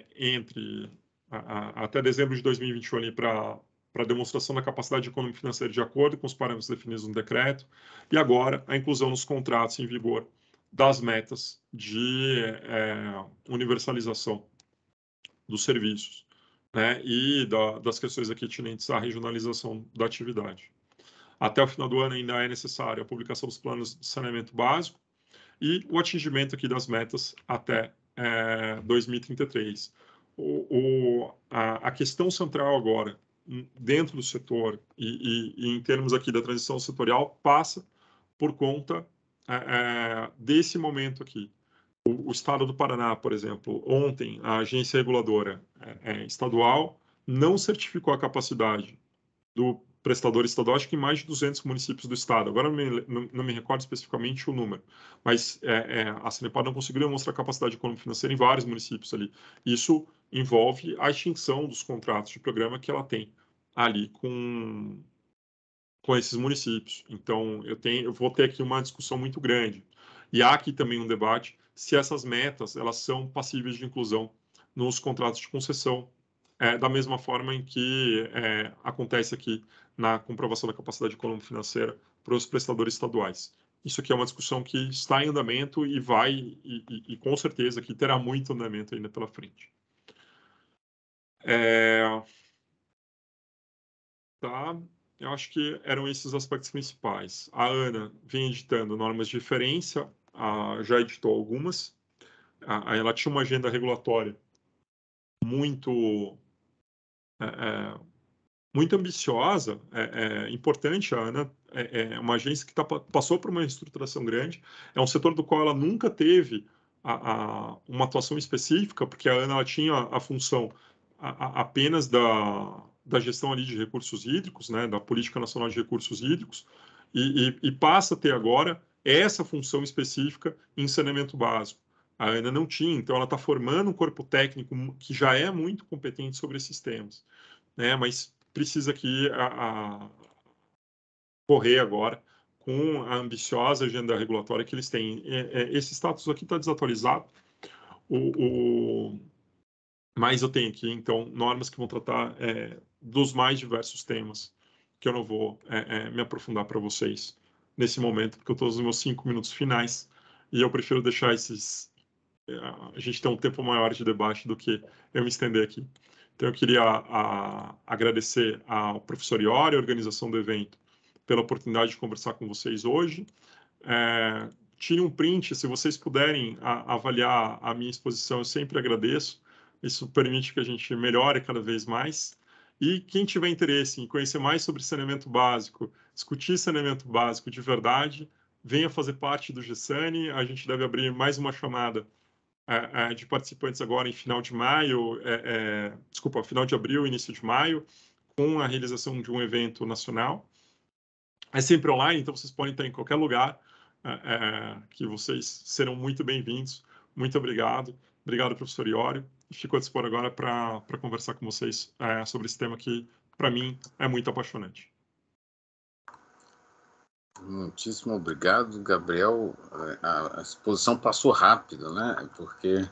é, entre a, a, até dezembro de 2021 ali para para demonstração da capacidade econômica e financeira de acordo com os parâmetros definidos no decreto, e agora a inclusão nos contratos em vigor das metas de é, universalização dos serviços né, e da, das questões aqui atinentes à regionalização da atividade. Até o final do ano ainda é necessária a publicação dos planos de saneamento básico e o atingimento aqui das metas até é, 2033. O, o, a, a, questão central agora, hum, dentro do setor e, e, e, em termos aqui da transição setorial, passa por conta é, é desse momento aqui. O, o, Estado do Paraná, por exemplo, ontem a agência reguladora é, é estadual não certificou a capacidade do prestador estadual, acho que em mais de 200 municípios do estado. Agora não me, não, não me recordo especificamente o número, mas é, é, a Sanepar não conseguiu demonstrar capacidade econômica financeira em vários municípios ali. Isso envolve a extinção dos contratos de programa que ela tem ali com, com esses municípios. Então, eu, tenho, eu vou ter aqui uma discussão muito grande. E há aqui também um debate se essas metas elas são passíveis de inclusão nos contratos de concessão, é, da mesma forma em que é, acontece aqui na comprovação da capacidade econômica financeira para os prestadores estaduais. Isso aqui é uma discussão que está em andamento e vai, e, e, e com certeza que terá muito andamento ainda pela frente. É... Tá, eu acho que eram esses aspectos principais. A Ana vem editando normas de referência, a, já editou algumas. A, ela tinha uma agenda regulatória muito é, é muito ambiciosa, é, é importante. A Ana é, é uma agência que tá, passou por uma reestruturação grande, é um setor do qual ela nunca teve a, a, uma atuação específica, porque a Ana tinha a função a, apenas da, da gestão ali de recursos hídricos, né, da Política Nacional de Recursos Hídricos, e, e, e passa a ter agora essa função específica em saneamento básico. A Ana não tinha, então ela está formando um corpo técnico que já é muito competente sobre esses temas. Né? Mas precisa aqui a, a correr agora com a ambiciosa agenda regulatória que eles têm. É, é, esse status aqui está desatualizado, o, o, mas eu tenho aqui, então, normas que vão tratar é, dos mais diversos temas, que eu não vou é, é, me aprofundar para vocês nesse momento, porque eu estou nos meus cinco minutos finais, e eu prefiro deixar esses... É, a gente tem um tempo maior de debate do que eu me estender aqui. Então, eu queria a, ah, agradecer ao professor Iori, a organização do evento, pela oportunidade de conversar com vocês hoje. É, tire um print, se vocês puderem a, avaliar a minha exposição, eu sempre agradeço. Isso permite que a gente melhore cada vez mais. E quem tiver interesse em conhecer mais sobre saneamento básico, discutir saneamento básico de verdade, venha fazer parte do GESANI. A gente deve abrir mais uma chamada de participantes agora em final de maio, é, é, desculpa, final de abril, início de maio, com a realização de um evento nacional. É sempre online, então vocês podem estar em qualquer lugar, é, é que vocês serão muito bem-vindos. Muito obrigado. Obrigado, professor Iório. Fico a dispor agora para conversar com vocês é, sobre esse tema que, para mim, é muito apaixonante. Muitíssimo obrigado, Gabriel. A, exposição passou rápido, né? Porque,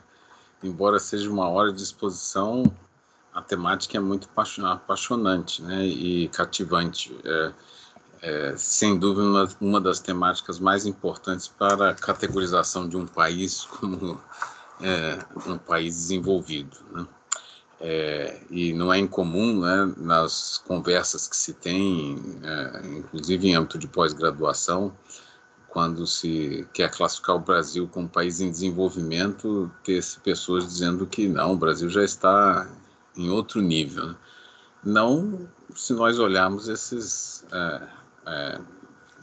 embora seja uma hora de exposição, a temática é muito apaixonante né? e cativante. É, é, sem dúvida, uma das temáticas mais importantes para a categorização de um país como é, um país desenvolvido. Né? é, e não é incomum né, nas conversas que se tem, é, inclusive em âmbito de pós-graduação, quando se quer classificar o Brasil como país em desenvolvimento, ter pessoas dizendo que não, o Brasil já está em outro nível. Né? Não se nós olharmos esses é, é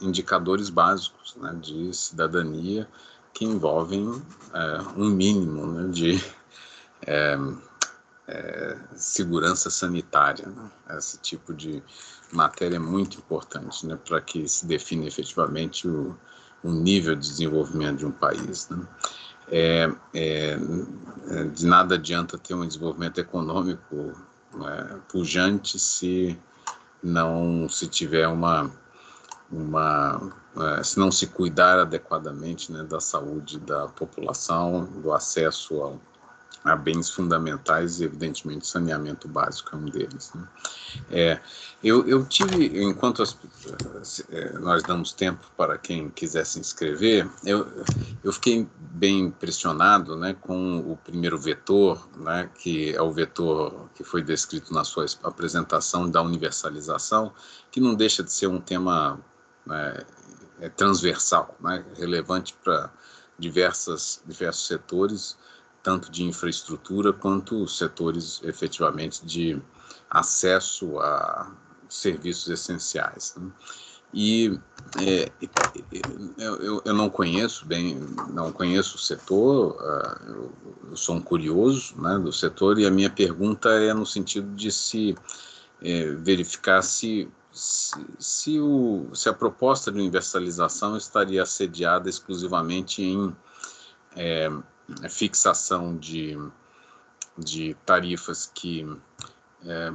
indicadores básicos né, de cidadania que envolvem é, um mínimo né, de é, é, segurança sanitária. Né? Esse tipo de matéria é muito importante né, para que se defina efetivamente o, o, nível de desenvolvimento de um país. Né? É, é, é de nada adianta ter um desenvolvimento econômico né, pujante se não se tiver uma uma é, se não se cuidar adequadamente né, da saúde da população, do acesso ao, a bens fundamentais e, evidentemente, saneamento básico é um deles. Né? É, eu, eu tive, enquanto as, é, nós damos tempo para quem quisesse escrever, inscrever, eu, eu fiquei bem impressionado né, com o primeiro vetor, né, que é o vetor que foi descrito na sua apresentação da universalização, que não deixa de ser um tema né, é transversal, né, relevante para diversos setores tanto de infraestrutura quanto os setores efetivamente de acesso a serviços essenciais. Né? E é, eu, eu, não conheço bem, não conheço o setor, uh, eu sou um curioso né, do setor, e a minha pergunta é no sentido de se é, verificar se, se, se, o, se a proposta de universalização estaria assediada exclusivamente em é, fixação de, de tarifas que é,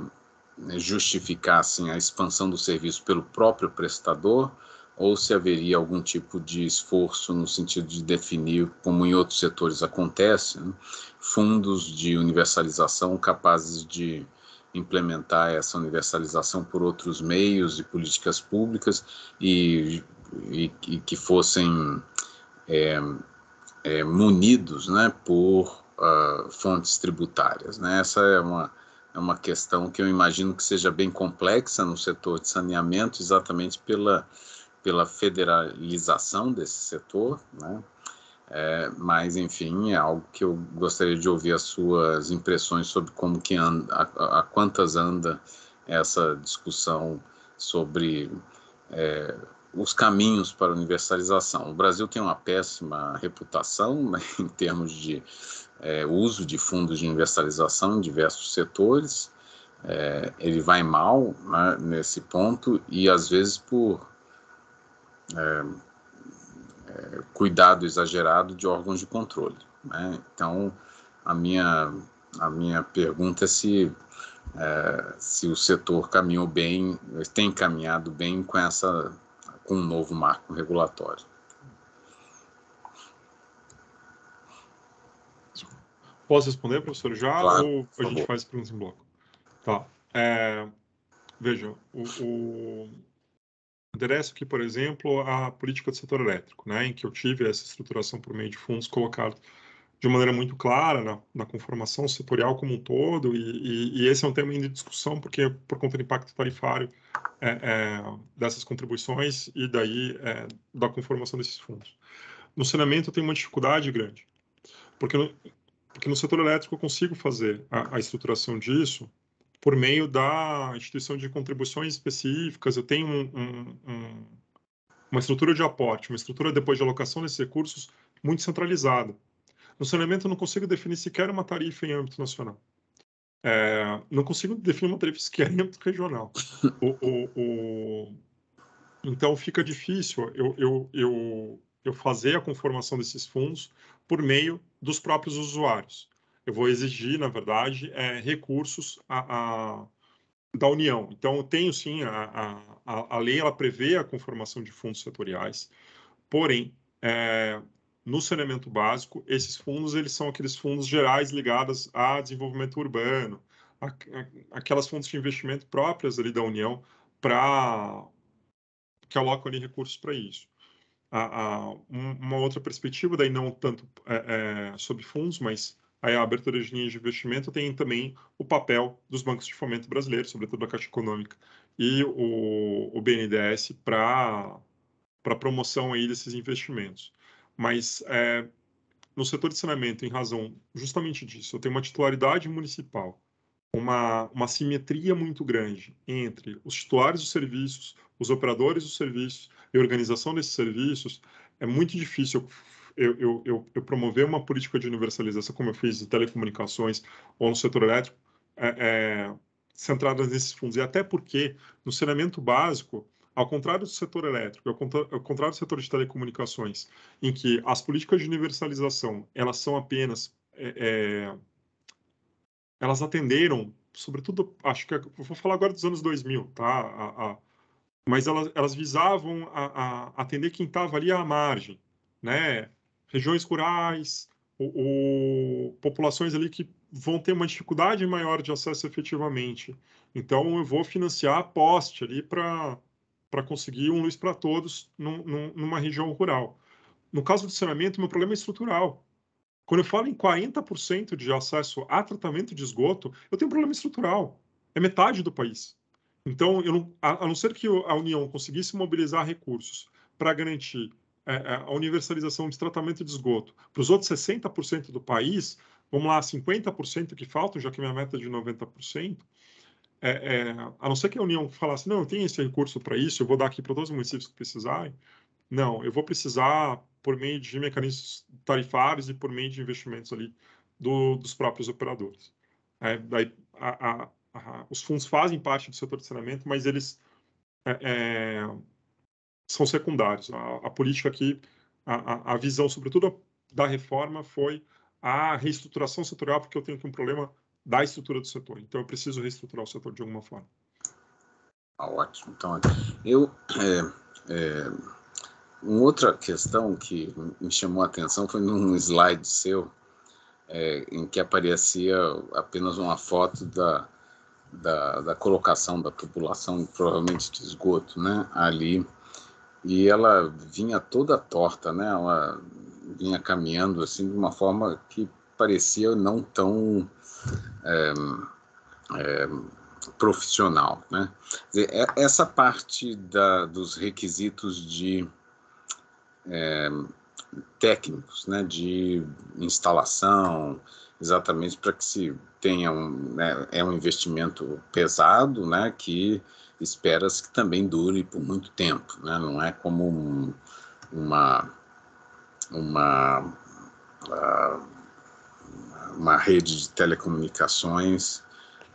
justificassem a expansão do serviço pelo próprio prestador, ou se haveria algum tipo de esforço no sentido de definir, como em outros setores acontece, né, fundos de universalização capazes de implementar essa universalização por outros meios e políticas públicas e, e, e que fossem é, é, munidos né, por uh, fontes tributárias. Né? Essa é uma, é uma questão que eu imagino que seja bem complexa no setor de saneamento, exatamente pela, pela federalização desse setor, né? É, mas, enfim, é algo que eu gostaria de ouvir as suas impressões sobre como que anda, a, a quantas anda essa discussão sobre é, os caminhos para a universalização. O Brasil tem uma péssima reputação né, em termos de é, uso de fundos de universalização em diversos setores. É, ele vai mal né, nesse ponto e às vezes por é, é, cuidado exagerado de órgãos de controle. Né? Então, a minha, a minha pergunta é se é, se o setor caminhou bem, tem caminhado bem com essa com um novo marco regulatório. Posso responder, professor, já? Claro, ou a gente faz perguntas em bloco? Tá. É, veja, o, o... Endereço aqui, por exemplo, a política do setor elétrico, né, em que eu tive essa estruturação por meio de fundos colocados de maneira muito clara na, na conformação setorial como um todo, e, e, e, esse é um tema ainda de discussão, porque por conta do impacto tarifário é, é, dessas contribuições e daí é, da conformação desses fundos. No saneamento eu tenho uma dificuldade grande, porque no, porque no setor elétrico eu consigo fazer a, a estruturação disso por meio da instituição de contribuições específicas, eu tenho um, um, um, uma estrutura de aporte, uma estrutura depois de alocação desses recursos muito centralizada. No saneamento, eu não consigo definir sequer uma tarifa em âmbito nacional. É, não consigo definir uma tarifa sequer em âmbito regional. O, o, o... Então, fica difícil eu, eu, eu, eu fazer a conformação desses fundos por meio dos próprios usuários. Eu vou exigir, na verdade, é, recursos a, a, da União. Então, eu tenho sim, a, a, a lei ela prevê a conformação de fundos setoriais, porém, é, no saneamento básico, esses fundos eles são aqueles fundos gerais ligados a desenvolvimento urbano, a, a, aquelas fundos de investimento próprias ali da União para que alocam ali recursos para isso. A, um, uma outra perspectiva, daí não tanto é, é, sobre fundos, mas a abertura de linhas de investimento tem também o papel dos bancos de fomento brasileiros, sobretudo a Caixa Econômica e o, o BNDES para para promoção aí desses investimentos. Mas é, no setor de saneamento, em razão justamente disso, eu tenho uma titularidade municipal, uma, uma simetria muito grande entre os titulares dos serviços, os operadores dos serviços e a organização desses serviços, é muito difícil eu, eu, eu, eu promover uma política de universalização, como eu fiz em telecomunicações ou no setor elétrico, é, é, centradas nesses fundos. E até porque, no saneamento básico, ao contrário do setor elétrico, ao contrário do setor de telecomunicações, em que as políticas de universalização elas são apenas é, é elas atenderam, sobretudo, acho que é, vou falar agora dos anos 2000, tá? A, a, mas elas, elas visavam a, atender quem estava ali à margem, né? Regiões rurais, o, o, populações ali que vão ter uma dificuldade maior de acesso efetivamente. Então, eu vou financiar poste ali para para conseguir um luz para todos num, num, numa região rural. No caso do saneamento, meu problema é estrutural. Quando eu falo em 40% de acesso a tratamento de esgoto, eu tenho um problema estrutural. É metade do país. Então, não, a, a, não ser que a União conseguisse mobilizar recursos para garantir é, é, a universalização de tratamento de esgoto para os outros 60% do país, vamos lá, 50% que faltam, já que minha meta é de 90%, é, é, a não ser que a União falasse, não, eu tenho esse recurso para isso, eu vou dar aqui para todos os municípios que precisarem. Não, eu vou precisar por meio de mecanismos tarifários e por meio de investimentos ali do, dos próprios operadores. É, daí, a, a, a, os fundos fazem parte do setor de saneamento, mas eles é, é, são secundários. A, política aqui, a, visão, sobretudo da reforma, foi a reestruturação setorial, porque eu tenho aqui um problema da estrutura do setor. Então, eu preciso reestruturar o setor de alguma forma. Ah, ótimo. Então, eu. É, é, uma outra questão que me chamou a atenção foi num slide seu, é, em que aparecia apenas uma foto da, da, da, colocação da população, provavelmente de esgoto, né, ali. E ela vinha toda torta, né? Ela vinha caminhando assim de uma forma que parecia não tão é, é, profissional. Né? Dizer, é, essa parte da, dos requisitos de é, técnicos, né, de instalação, exatamente para que se tenha um, né, é um investimento pesado, né, que espera-se que também dure por muito tempo, né, não é como um, uma uma uh, uma rede de telecomunicações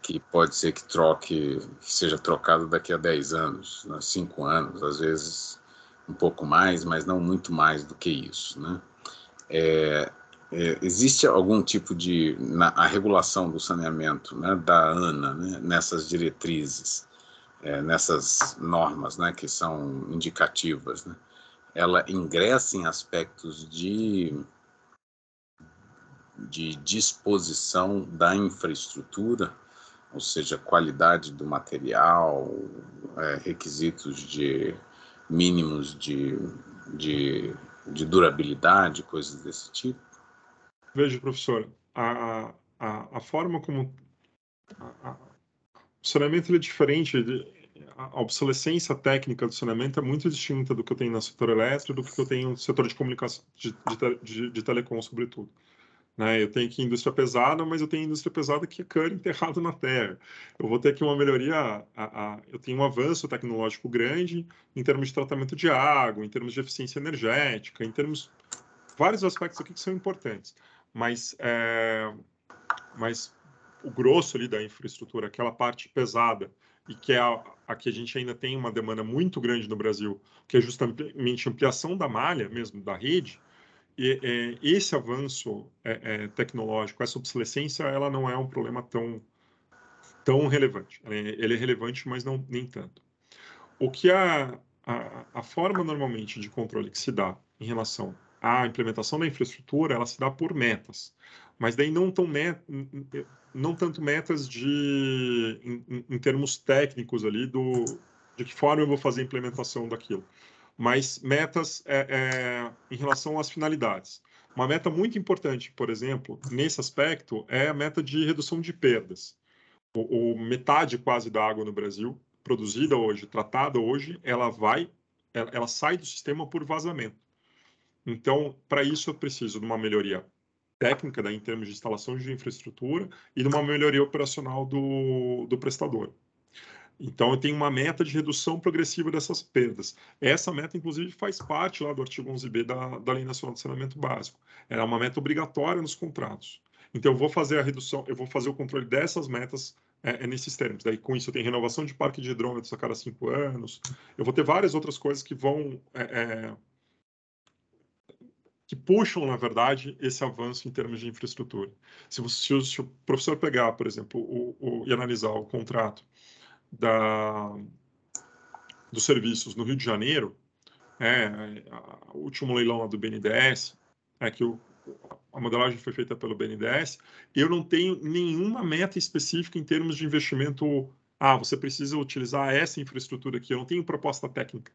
que pode ser que troque, que seja trocada daqui a 10 anos, né, 5 anos, às vezes um pouco mais, mas não muito mais do que isso. Né? É, é, existe algum tipo de na, a regulação do saneamento né, da ANA né, nessas diretrizes, é, nessas normas né, que são indicativas, né, ela ingressa em aspectos de de disposição da infraestrutura, ou seja, qualidade do material, é, requisitos de mínimos de, de, de, durabilidade, coisas desse tipo? Veja, professor, a, a, a forma como a, a, o saneamento é diferente, de, a obsolescência técnica do saneamento é muito distinta do que eu tenho no setor elétrico do que eu tenho no setor de comunicação, de, de, de telecom, sobretudo. Né? Eu tenho que indústria pesada, mas eu tenho indústria pesada que é cano enterrado na terra. Eu vou ter aqui uma melhoria, a, a, eu tenho um avanço tecnológico grande em termos de tratamento de água, em termos de eficiência energética, em termos vários aspectos aqui que são importantes. Mas, é, mas o grosso ali da infraestrutura, aquela parte pesada e que é a, a, que a gente ainda tem uma demanda muito grande no Brasil, que é justamente ampliação da malha mesmo, da rede, é, esse avanço é, é, tecnológico, essa obsolescência, ela não é um problema tão, tão relevante. É, ele é relevante, mas não nem tanto. O que a, a, a forma normalmente de controle que se dá em relação à implementação da infraestrutura ela se dá por metas, mas daí não tão met... não tanto metas de em, em, termos técnicos ali do de que forma eu vou fazer a implementação daquilo, mas metas é, é, em relação às finalidades. Uma meta muito importante, por exemplo, nesse aspecto, é a meta de redução de perdas. O, o metade quase da água no Brasil, produzida hoje, tratada hoje, ela vai, ela, é, ela sai do sistema por vazamento. Então, para isso, eu preciso de uma melhoria técnica, né, em termos de instalação de infraestrutura, e de uma melhoria operacional do, do prestador. Então, eu tenho uma meta de redução progressiva dessas perdas. Essa meta, inclusive, faz parte lá do artigo 11b da, da Lei Nacional de Saneamento Básico. Ela é uma meta obrigatória nos contratos. Então, eu vou fazer a redução, eu vou fazer o controle dessas metas é, é nesses termos. Daí, com isso, eu tenho renovação de parque de hidrômetros a cada cinco anos. Eu vou ter várias outras coisas que vão... É, é que puxam, na verdade, esse avanço em termos de infraestrutura. Se, você, se o professor pegar, por exemplo, o, o, e analisar o contrato da, dos serviços no Rio de Janeiro, é, né, o último leilão lá do BNDES, é né, que o, a modelagem foi feita pelo BNDES, eu não tenho nenhuma meta específica em termos de investimento. Ah, você precisa utilizar essa infraestrutura aqui. Eu não tenho proposta técnica.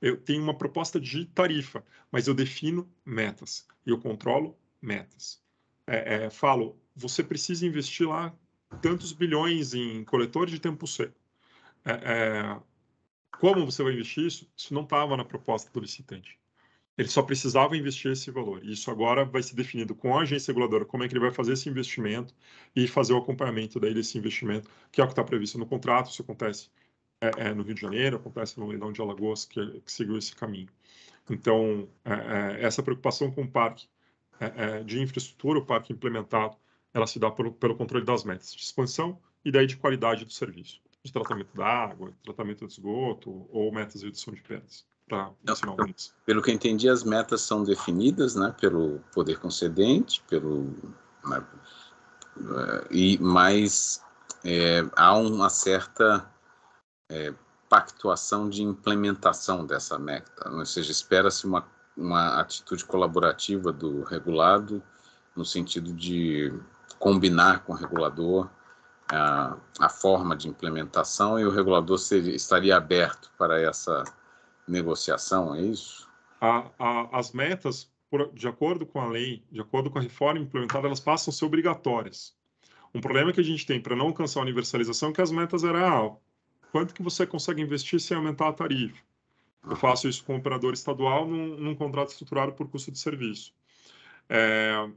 Eu tenho uma proposta de tarifa, mas eu defino metas e eu controlo metas. É, é, falo, você precisa investir lá tantos bilhões em coletor de tempo seco. É, é, como você vai investir isso, isso não estava na proposta do licitante. Ele só precisava investir esse valor. Isso agora vai ser definido com a agência reguladora, como é que ele vai fazer esse investimento e fazer o acompanhamento daí desse investimento, que é o que está previsto no contrato, isso acontece é, é, no Rio de Janeiro, acontece no leilão de Alagoas, que, que seguiu esse caminho. Então, é, é essa preocupação com o parque é, de infraestrutura, o parque implementado, ela se dá pelo, pelo controle das metas de expansão e daí de qualidade do serviço de tratamento da água, tratamento de esgoto ou metas de redução de perdas. então, pelo que eu entendi, as metas são definidas né, pelo poder concedente, pelo, né, eh, e, mas é, há uma certa é, pactuação de implementação dessa meta, ou seja, espera-se uma, uma atitude colaborativa do regulado no sentido de combinar com o regulador a, a forma de implementação e o regulador seria, estaria aberto para essa negociação, é isso? A, a, as metas, por, de acordo com a lei, de acordo com a reforma implementada, elas passam a ser obrigatórias. Um problema que a gente tem para não alcançar a universalização é que as metas eram ah, quanto que você consegue investir sem aumentar a tarifa. Eu faço isso com o operador estadual num, num contrato estruturado por custo de serviço. É,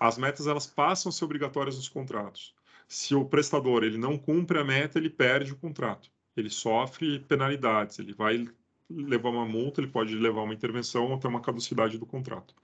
as metas elas passam a ser obrigatórias nos contratos se o prestador ele não cumpre a meta, ele perde o contrato. Ele sofre penalidades, ele vai levar uma multa, ele pode levar uma intervenção ou até uma caducidade do contrato.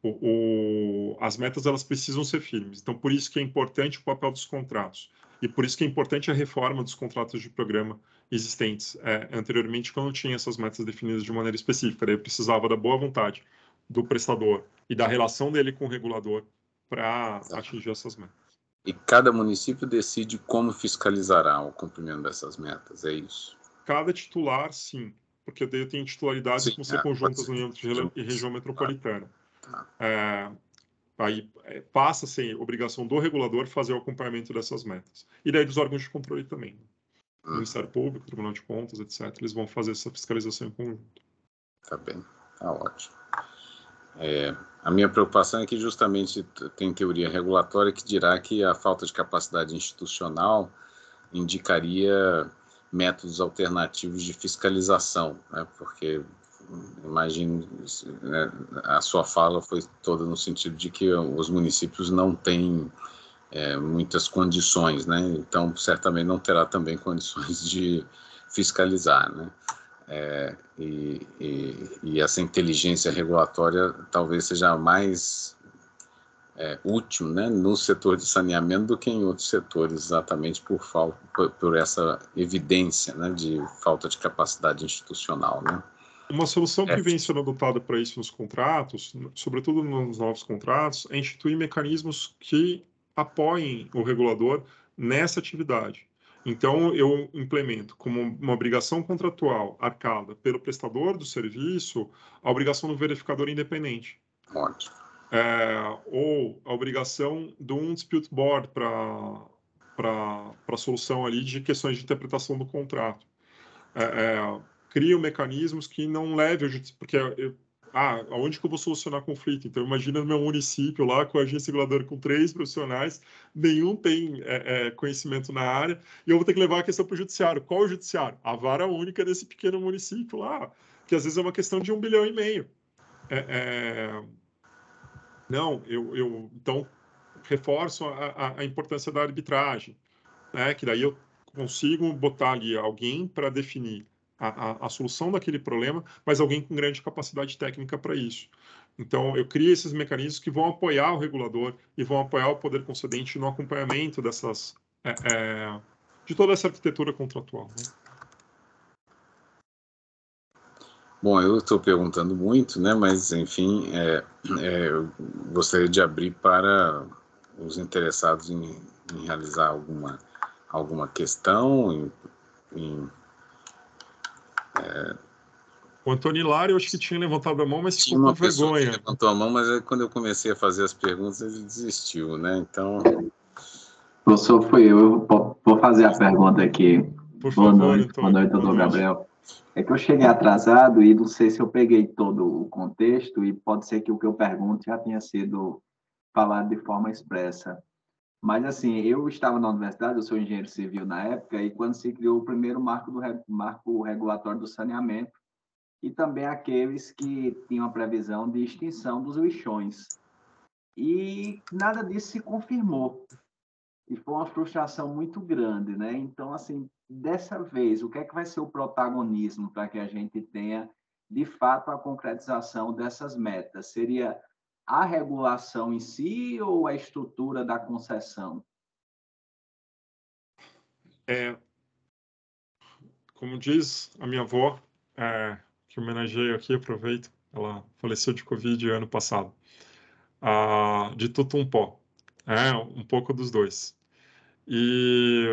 O, o, as metas elas precisam ser firmes. Então, por isso que é importante o papel dos contratos. E por isso que é importante a reforma dos contratos de programa existentes. É, anteriormente, quando não tinha essas metas definidas de maneira específica, daí precisava da boa vontade do prestador e da relação dele com o regulador para atingir essas metas. E cada município decide como fiscalizará o cumprimento dessas metas, é isso? Cada titular, sim, porque daí tem titularidades que vão é, ser é, conjuntas no âmbito de região metropolitana. Ah, tá. É, aí é, passa a ser obrigação do regulador fazer o acompanhamento dessas metas. E daí dos órgãos de controle também. Hum. Ministério Público, Tribunal de Contas, etc. Eles vão fazer essa fiscalização em conjunto. Tá bem, tá ótimo. É, a minha preocupação é que justamente tem teoria regulatória que dirá que a falta de capacidade institucional indicaria métodos alternativos de fiscalização, né? porque imagino né, a sua fala foi toda no sentido de que os municípios não têm é, muitas condições, né? então certamente não terá também condições de fiscalizar. Né? É, e, e, e, essa inteligência regulatória talvez seja mais é, útil né, no setor de saneamento do que em outros setores, exatamente por, falta, por, por essa evidência né, de falta de capacidade institucional. Né? Uma solução que é. vem sendo adotada para isso nos contratos, sobretudo nos novos contratos, é instituir mecanismos que apoiem o regulador nessa atividade. Então, eu implemento como uma obrigação contratual arcada pelo prestador do serviço a obrigação do verificador independente. Ótimo. É, ou a obrigação de um dispute board para a solução ali de questões de interpretação do contrato. É, é, crio mecanismos que não leve, porque eu, ah, aonde que eu vou solucionar conflito? Então, imagina no meu município lá com a agência reguladora com três profissionais, nenhum tem é, é, conhecimento na área, e eu vou ter que levar a questão para o judiciário. Qual o judiciário? A vara única desse pequeno município lá, que às vezes é uma questão de um bilhão e meio. É, é Não, eu, eu, então reforço a, a, a importância da arbitragem, né? que daí eu consigo botar ali alguém para definir a, a, a solução daquele problema, mas alguém com grande capacidade técnica para isso. Então, eu crio esses mecanismos que vão apoiar o regulador e vão apoiar o poder concedente no acompanhamento dessas, é, é, de toda essa arquitetura contratual. Né? Bom, eu estou perguntando muito, né? Mas enfim, é, é, eu gostaria de abrir para os interessados em, em realizar alguma alguma questão, em, em o Antônio Hilário, eu acho que tinha levantado a mão, mas tinha uma com vergonha. Que levantou a mão, mas quando eu comecei a fazer as perguntas, ele desistiu, né? Então. Professor, fui eu. Eu vou fazer a pergunta aqui. Por boa noite, Boa noite, doutor Gabriel. É que eu cheguei atrasado e não sei se eu peguei todo o contexto, e pode ser que o que eu pergunto já tenha sido falado de forma expressa. Mas, assim, eu estava na universidade, eu sou engenheiro civil na época, e quando se criou o primeiro marco, do, marco regulatório do saneamento, e também aqueles que tinham a previsão de extinção dos lixões. E nada disso se confirmou. E foi uma frustração muito grande, né? Então, assim, dessa vez, o que é que vai ser o protagonismo para que a gente tenha, de fato, a concretização dessas metas? Seria a regulação em si ou a estrutura da concessão? É, como diz a minha avó, é, que homenageio aqui, aproveito, ela faleceu de Covid ano passado, de de um é, um pouco dos dois. E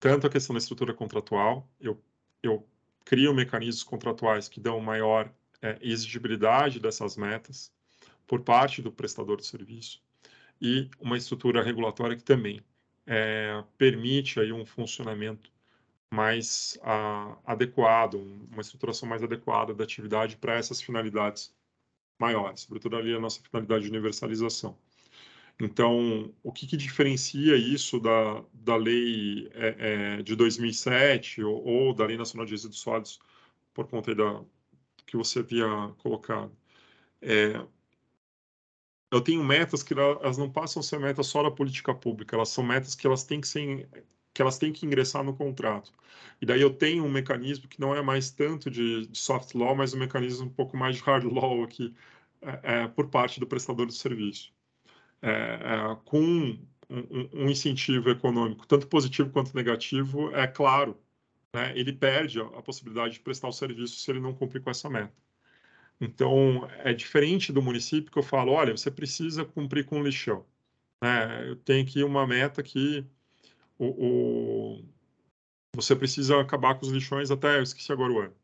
tanto a questão da estrutura contratual, eu, eu crio mecanismos contratuais que dão maior é, exigibilidade dessas metas, por parte do prestador de serviço e uma estrutura regulatória que também é, permite aí um funcionamento mais a, ah, adequado, uma estruturação mais adequada da atividade para essas finalidades maiores, sobretudo ali a nossa finalidade de universalização. Então, o que, que diferencia isso da, da lei é, é, de 2007 ou, ou, da lei nacional de resíduos sólidos por conta da que você havia colocado? É, eu tenho metas que elas não passam a ser metas só da política pública, elas são metas que elas têm que ser que elas têm que ingressar no contrato. E daí eu tenho um mecanismo que não é mais tanto de, de soft law, mas um mecanismo um pouco mais de hard law aqui é, é, por parte do prestador de serviço, é, é com um, um, incentivo econômico tanto positivo quanto negativo, é claro, né, ele perde a, a possibilidade de prestar o serviço se ele não cumprir com essa meta. Então, é diferente do município que eu falo, olha, você precisa cumprir com o lixão. Né? Eu tenho aqui uma meta que o, o, você precisa acabar com os lixões até, eu esqueci agora o ano.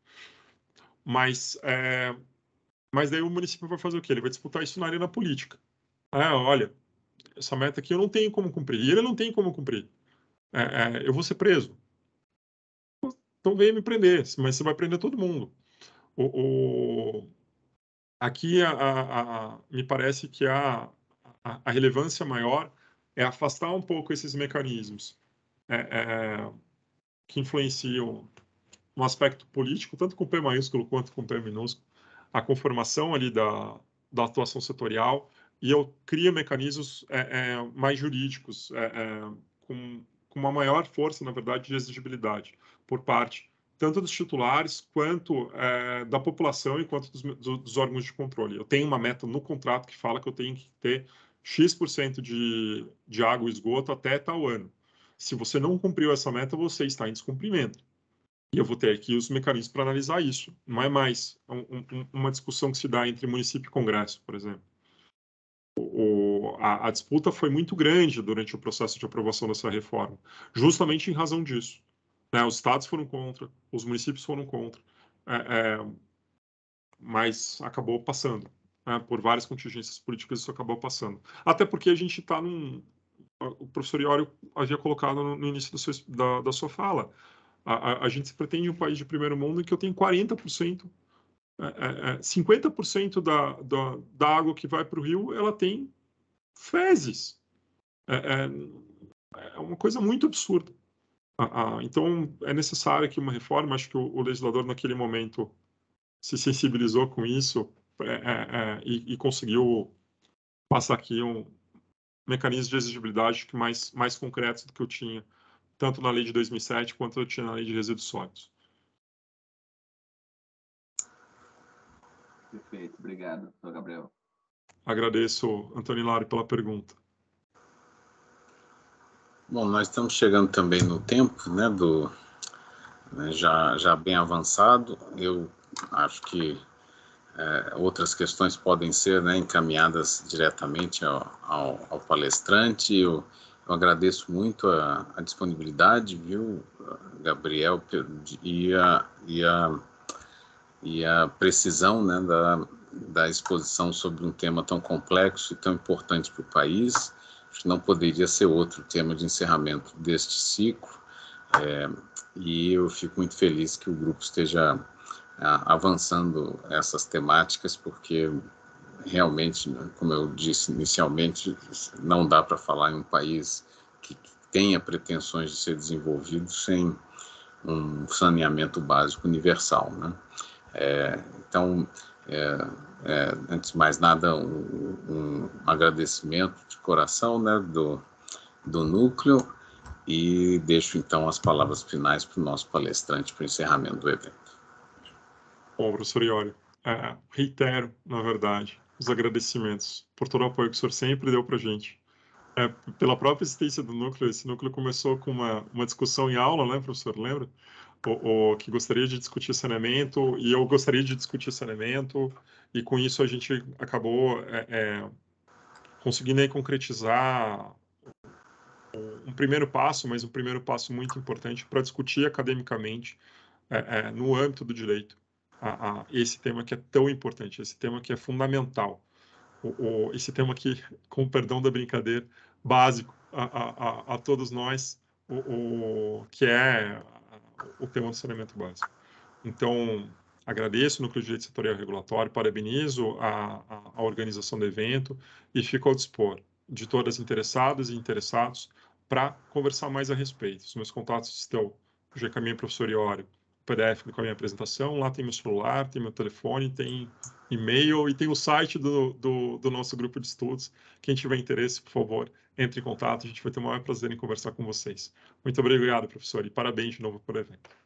Mas, é, mas daí o município vai fazer o quê? Ele vai disputar isso na arena política. Ah, olha, essa meta aqui eu não tenho como cumprir. E ele não tem como cumprir. É, é, eu vou ser preso. Então vem me prender, mas você vai prender todo mundo. o Aqui, a, a, a, me parece que a, a, relevância maior é afastar um pouco esses mecanismos é, é, que influenciam um aspecto político, tanto com P maiúsculo quanto com P minúsculo, a conformação ali da, da atuação setorial, e eu crio mecanismos é, é mais jurídicos, é, é, com, com uma maior força, na verdade, de exigibilidade por parte tanto dos titulares quanto é, da população e quanto dos, dos, órgãos de controle. Eu tenho uma meta no contrato que fala que eu tenho que ter X% de, de água e esgoto até tal ano. Se você não cumpriu essa meta, você está em descumprimento. E eu vou ter aqui os mecanismos para analisar isso. Não é mais um, um, uma discussão que se dá entre município e Congresso, por exemplo. O, a, a disputa foi muito grande durante o processo de aprovação dessa reforma, justamente em razão disso né? Os estados foram contra, os municípios foram contra, é, é, mas acabou passando. Né? Por várias contingências políticas, isso acabou passando. Até porque a gente está num. O professor Iório havia colocado no, no início da sua, da, da sua fala. A, a, a, gente pretende um país de primeiro mundo em que eu tenho 40%, é, é, 50% é, da, da, da, água que vai para o rio, ela tem fezes. É, é, é uma coisa muito absurda. Ah, ah, então, é necessário que uma reforma, acho que o, o, legislador naquele momento se sensibilizou com isso é, é, é, e, e, conseguiu passar aqui um mecanismo de exigibilidade que mais, mais concreto do que eu tinha, tanto na lei de 2007 quanto eu tinha na lei de resíduos sólidos. Perfeito, obrigado, doutor Gabriel. Agradeço, Antônio Lari, pela pergunta. Bom, nós estamos chegando também no tempo, né, do né, já, já bem avançado. Eu acho que é, outras questões podem ser né, encaminhadas diretamente ao, ao, ao palestrante. Eu, eu, agradeço muito a, a, disponibilidade, viu, Gabriel, e a, e a, e a precisão né, da, da exposição sobre um tema tão complexo e tão importante para o país não poderia ser outro tema de encerramento deste ciclo. É, e eu fico muito feliz que o grupo esteja é, avançando essas temáticas, porque realmente, né, como eu disse inicialmente, não dá para falar em um país que tenha pretensões de ser desenvolvido sem um saneamento básico universal. Né? É, então, é, é, antes de mais nada, um, um, agradecimento de coração né, do, do núcleo e deixo então as palavras finais para o nosso palestrante para o encerramento do evento. Bom, professor Iori, é, reitero, na verdade, os agradecimentos por todo o apoio que o senhor sempre deu para a gente. É, pela própria existência do núcleo, esse núcleo começou com uma, uma discussão em aula, né, professor? Lembra? o, o, que gostaria de discutir saneamento e eu gostaria de discutir saneamento e com isso a gente acabou é, é, conseguindo concretizar um primeiro passo, mas um primeiro passo muito importante para discutir academicamente é, é, no âmbito do direito a, a, esse tema que é tão importante, esse tema que é fundamental, o, o esse tema que, com o perdão da brincadeira, básico a, a todos nós, o, o que é o tema do saneamento básico. Então, agradeço o Núcleo de Direito Setorial Regulatório, parabenizo a, a, a organização do evento e fico ao dispor de todas interessadas e interessados para conversar mais a respeito. Os meus contatos estão, já caminho professor Iório, PDF com a minha apresentação, lá tem meu celular, tem meu telefone, tem e-mail e tem o site do, do, do, nosso grupo de estudos. Quem tiver interesse, por favor, entre em contato, a gente vai ter o maior prazer em conversar com vocês. Muito obrigado, professor, e parabéns de novo pelo evento.